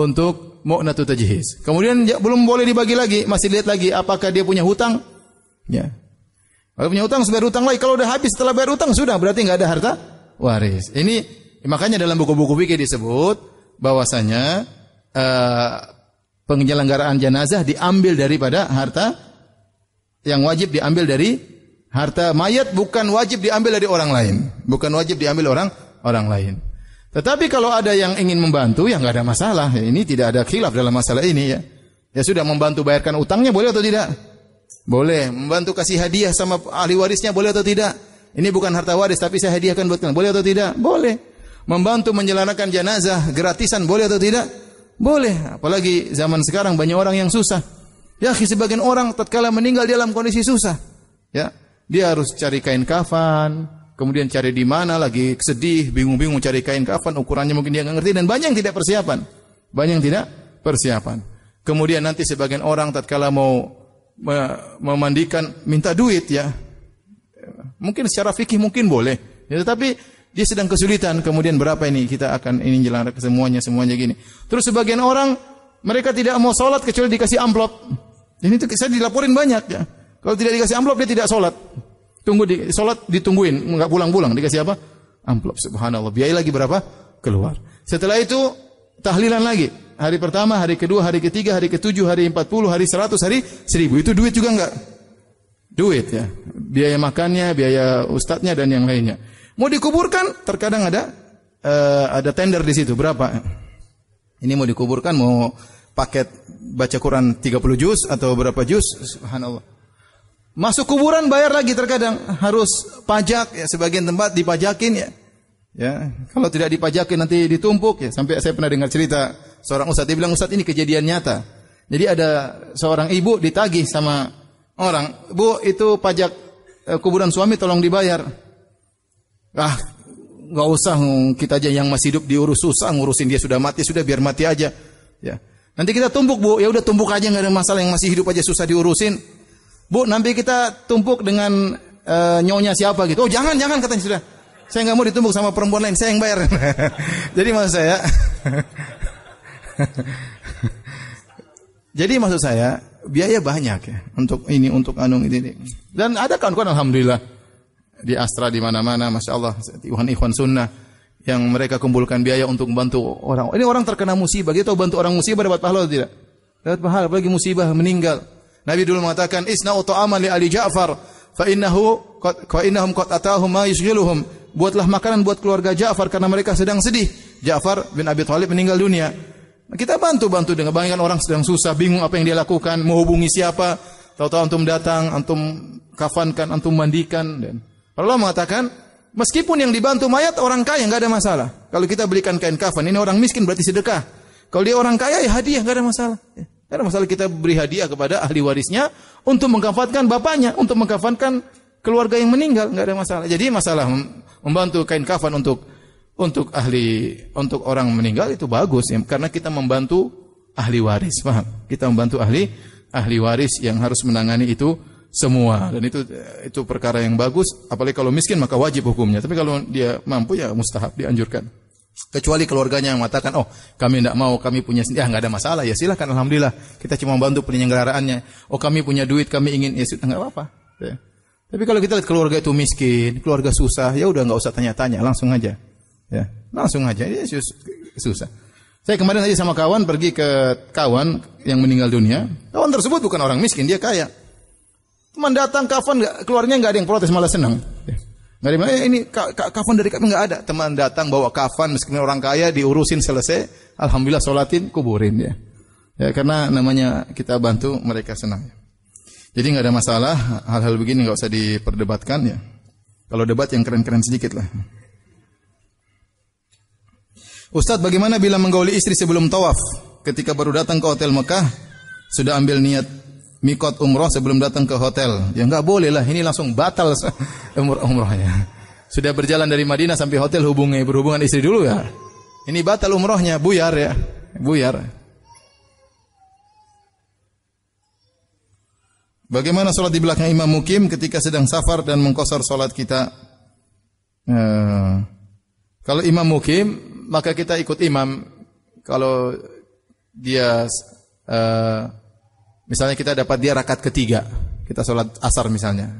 Untuk mu'natu tajhiz. Kemudian ya, belum boleh dibagi lagi. Masih lihat lagi apakah dia punya hutang. Ya. Kalau punya hutang, sudah hutang lagi. Kalau sudah habis setelah bayar hutang, sudah. Berarti nggak ada harta waris. Ini makanya dalam buku-buku fikih disebut bahwasanya uh, penyelenggaraan jenazah diambil daripada harta yang wajib diambil dari Harta mayat bukan wajib diambil dari orang lain, bukan wajib diambil orang orang lain. Tetapi kalau ada yang ingin membantu, ya nggak ada masalah. Ya, ini tidak ada khilaf dalam masalah ini ya. Ya sudah membantu bayarkan utangnya boleh atau tidak? Boleh. Membantu kasih hadiah sama ahli warisnya boleh atau tidak? Ini bukan harta waris tapi saya hadiahkan buat kalian. Boleh atau tidak? Boleh. Membantu menjalankan jenazah gratisan boleh atau tidak? Boleh. Apalagi zaman sekarang banyak orang yang susah. Ya, sebagian orang tatkala meninggal dalam kondisi susah. Ya, dia harus cari kain kafan, kemudian cari di mana lagi sedih, bingung-bingung cari kain kafan, ukurannya mungkin dia nggak ngerti dan banyak yang tidak persiapan. Banyak yang tidak persiapan. Kemudian nanti sebagian orang tatkala mau memandikan minta duit ya. Mungkin secara fikih mungkin boleh. Ya, tetapi dia sedang kesulitan, kemudian berapa ini kita akan ini jalan semuanya semuanya gini. Terus sebagian orang mereka tidak mau sholat kecuali dikasih amplop. Ini tuh saya dilaporin banyak ya. Kalau tidak dikasih amplop dia tidak sholat. Tunggu di sholat ditungguin, nggak pulang-pulang dikasih apa? Amplop. Subhanallah. Biaya lagi berapa? Keluar. Setelah itu tahlilan lagi. Hari pertama, hari kedua, hari ketiga, hari ketujuh, hari empat puluh, hari seratus, hari seribu. Itu duit juga enggak? Duit ya. Biaya makannya, biaya ustadznya dan yang lainnya. Mau dikuburkan, terkadang ada uh, ada tender di situ. Berapa? Ini mau dikuburkan, mau paket baca Quran 30 juz atau berapa juz? Subhanallah. Masuk kuburan bayar lagi terkadang harus pajak ya sebagian tempat dipajakin ya. Ya, kalau tidak dipajakin nanti ditumpuk ya. Sampai saya pernah dengar cerita seorang ustaz dia bilang ustaz ini kejadian nyata. Jadi ada seorang ibu ditagih sama orang, "Bu, itu pajak eh, kuburan suami tolong dibayar." Ah, nggak usah kita aja yang masih hidup diurus susah ngurusin dia sudah mati sudah biar mati aja. Ya. Nanti kita tumpuk, Bu. Ya udah tumpuk aja nggak ada masalah yang masih hidup aja susah diurusin. Bu, nanti kita tumpuk dengan e, nyonya siapa gitu. Oh, jangan, jangan katanya sudah. Saya nggak mau ditumpuk sama perempuan lain, saya yang bayar. Jadi maksud saya Jadi maksud saya biaya banyak ya untuk ini untuk anu ini. Dan ada kan, kawan alhamdulillah di Astra di mana-mana, masya Allah, Tuhan ikhwan sunnah yang mereka kumpulkan biaya untuk membantu orang. Ini orang terkena musibah, gitu bantu orang musibah dapat pahala tidak? Dapat pahala, apalagi musibah meninggal. Nabi dulu mengatakan isna'u ta'aman li ali Ja'far fa innahu fa innahum qad atahum ma yushghiluhum. Buatlah makanan buat keluarga Ja'far karena mereka sedang sedih. Ja'far bin Abi Thalib meninggal dunia. Kita bantu-bantu dengan bayangkan orang sedang susah, bingung apa yang dia lakukan, menghubungi siapa. Tahu-tahu antum datang, antum kafankan, antum mandikan dan Allah mengatakan Meskipun yang dibantu mayat orang kaya nggak ada masalah. Kalau kita belikan kain kafan, ini orang miskin berarti sedekah. Kalau dia orang kaya ya hadiah nggak ada masalah. Ya. Karena masalah kita beri hadiah kepada ahli warisnya untuk mengkafatkan bapaknya, untuk mengkafatkan keluarga yang meninggal, nggak ada masalah. Jadi masalah membantu kain kafan untuk untuk ahli untuk orang meninggal itu bagus ya, karena kita membantu ahli waris, paham? Kita membantu ahli ahli waris yang harus menangani itu semua dan itu itu perkara yang bagus apalagi kalau miskin maka wajib hukumnya tapi kalau dia mampu ya mustahab dianjurkan Kecuali keluarganya yang mengatakan, oh kami tidak mau, kami punya sendiri, ya nggak ada masalah ya silahkan alhamdulillah kita cuma bantu penyelenggaraannya. Oh kami punya duit, kami ingin ya sudah nggak apa-apa. Ya. Tapi kalau kita lihat keluarga itu miskin, keluarga susah, ya udah nggak usah tanya-tanya, langsung aja. Ya, langsung aja, ya, susah. Saya kemarin aja sama kawan pergi ke kawan yang meninggal dunia. Kawan tersebut bukan orang miskin, dia kaya. Teman datang kafan keluarnya nggak ada yang protes malah senang. Ya. Gak ada eh, ini kafan dari kami nggak ada. Teman datang bawa kafan meskipun orang kaya diurusin selesai. Alhamdulillah solatin kuburin ya. Ya karena namanya kita bantu mereka senang. Ya. Jadi nggak ada masalah hal-hal begini nggak usah diperdebatkan ya. Kalau debat yang keren-keren sedikit lah. Ustadz bagaimana bila menggauli istri sebelum tawaf? Ketika baru datang ke hotel Mekah, sudah ambil niat mikot umroh sebelum datang ke hotel. Ya nggak boleh lah, ini langsung batal umroh umrohnya. Sudah berjalan dari Madinah sampai hotel hubungi berhubungan istri dulu ya. Ini batal umrohnya, buyar ya, buyar. Bagaimana sholat di belakang imam mukim ketika sedang safar dan mengkosor sholat kita? Ya. kalau imam mukim, maka kita ikut imam. Kalau dia uh, Misalnya kita dapat dia rakaat ketiga, kita sholat asar misalnya.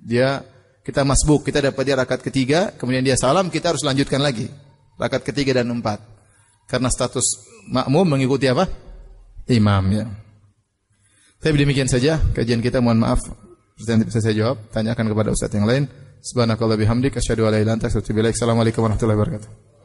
Dia kita masbuk, kita dapat dia rakaat ketiga, kemudian dia salam, kita harus lanjutkan lagi rakaat ketiga dan empat. Karena status makmum mengikuti apa? Imam ya. Tapi demikian saja kajian kita. Mohon maaf pertanyaan tidak saya jawab. Tanyakan kepada ustaz yang lain. Subhanakallah bihamdik asyhadu alaihi la Assalamualaikum warahmatullahi wabarakatuh.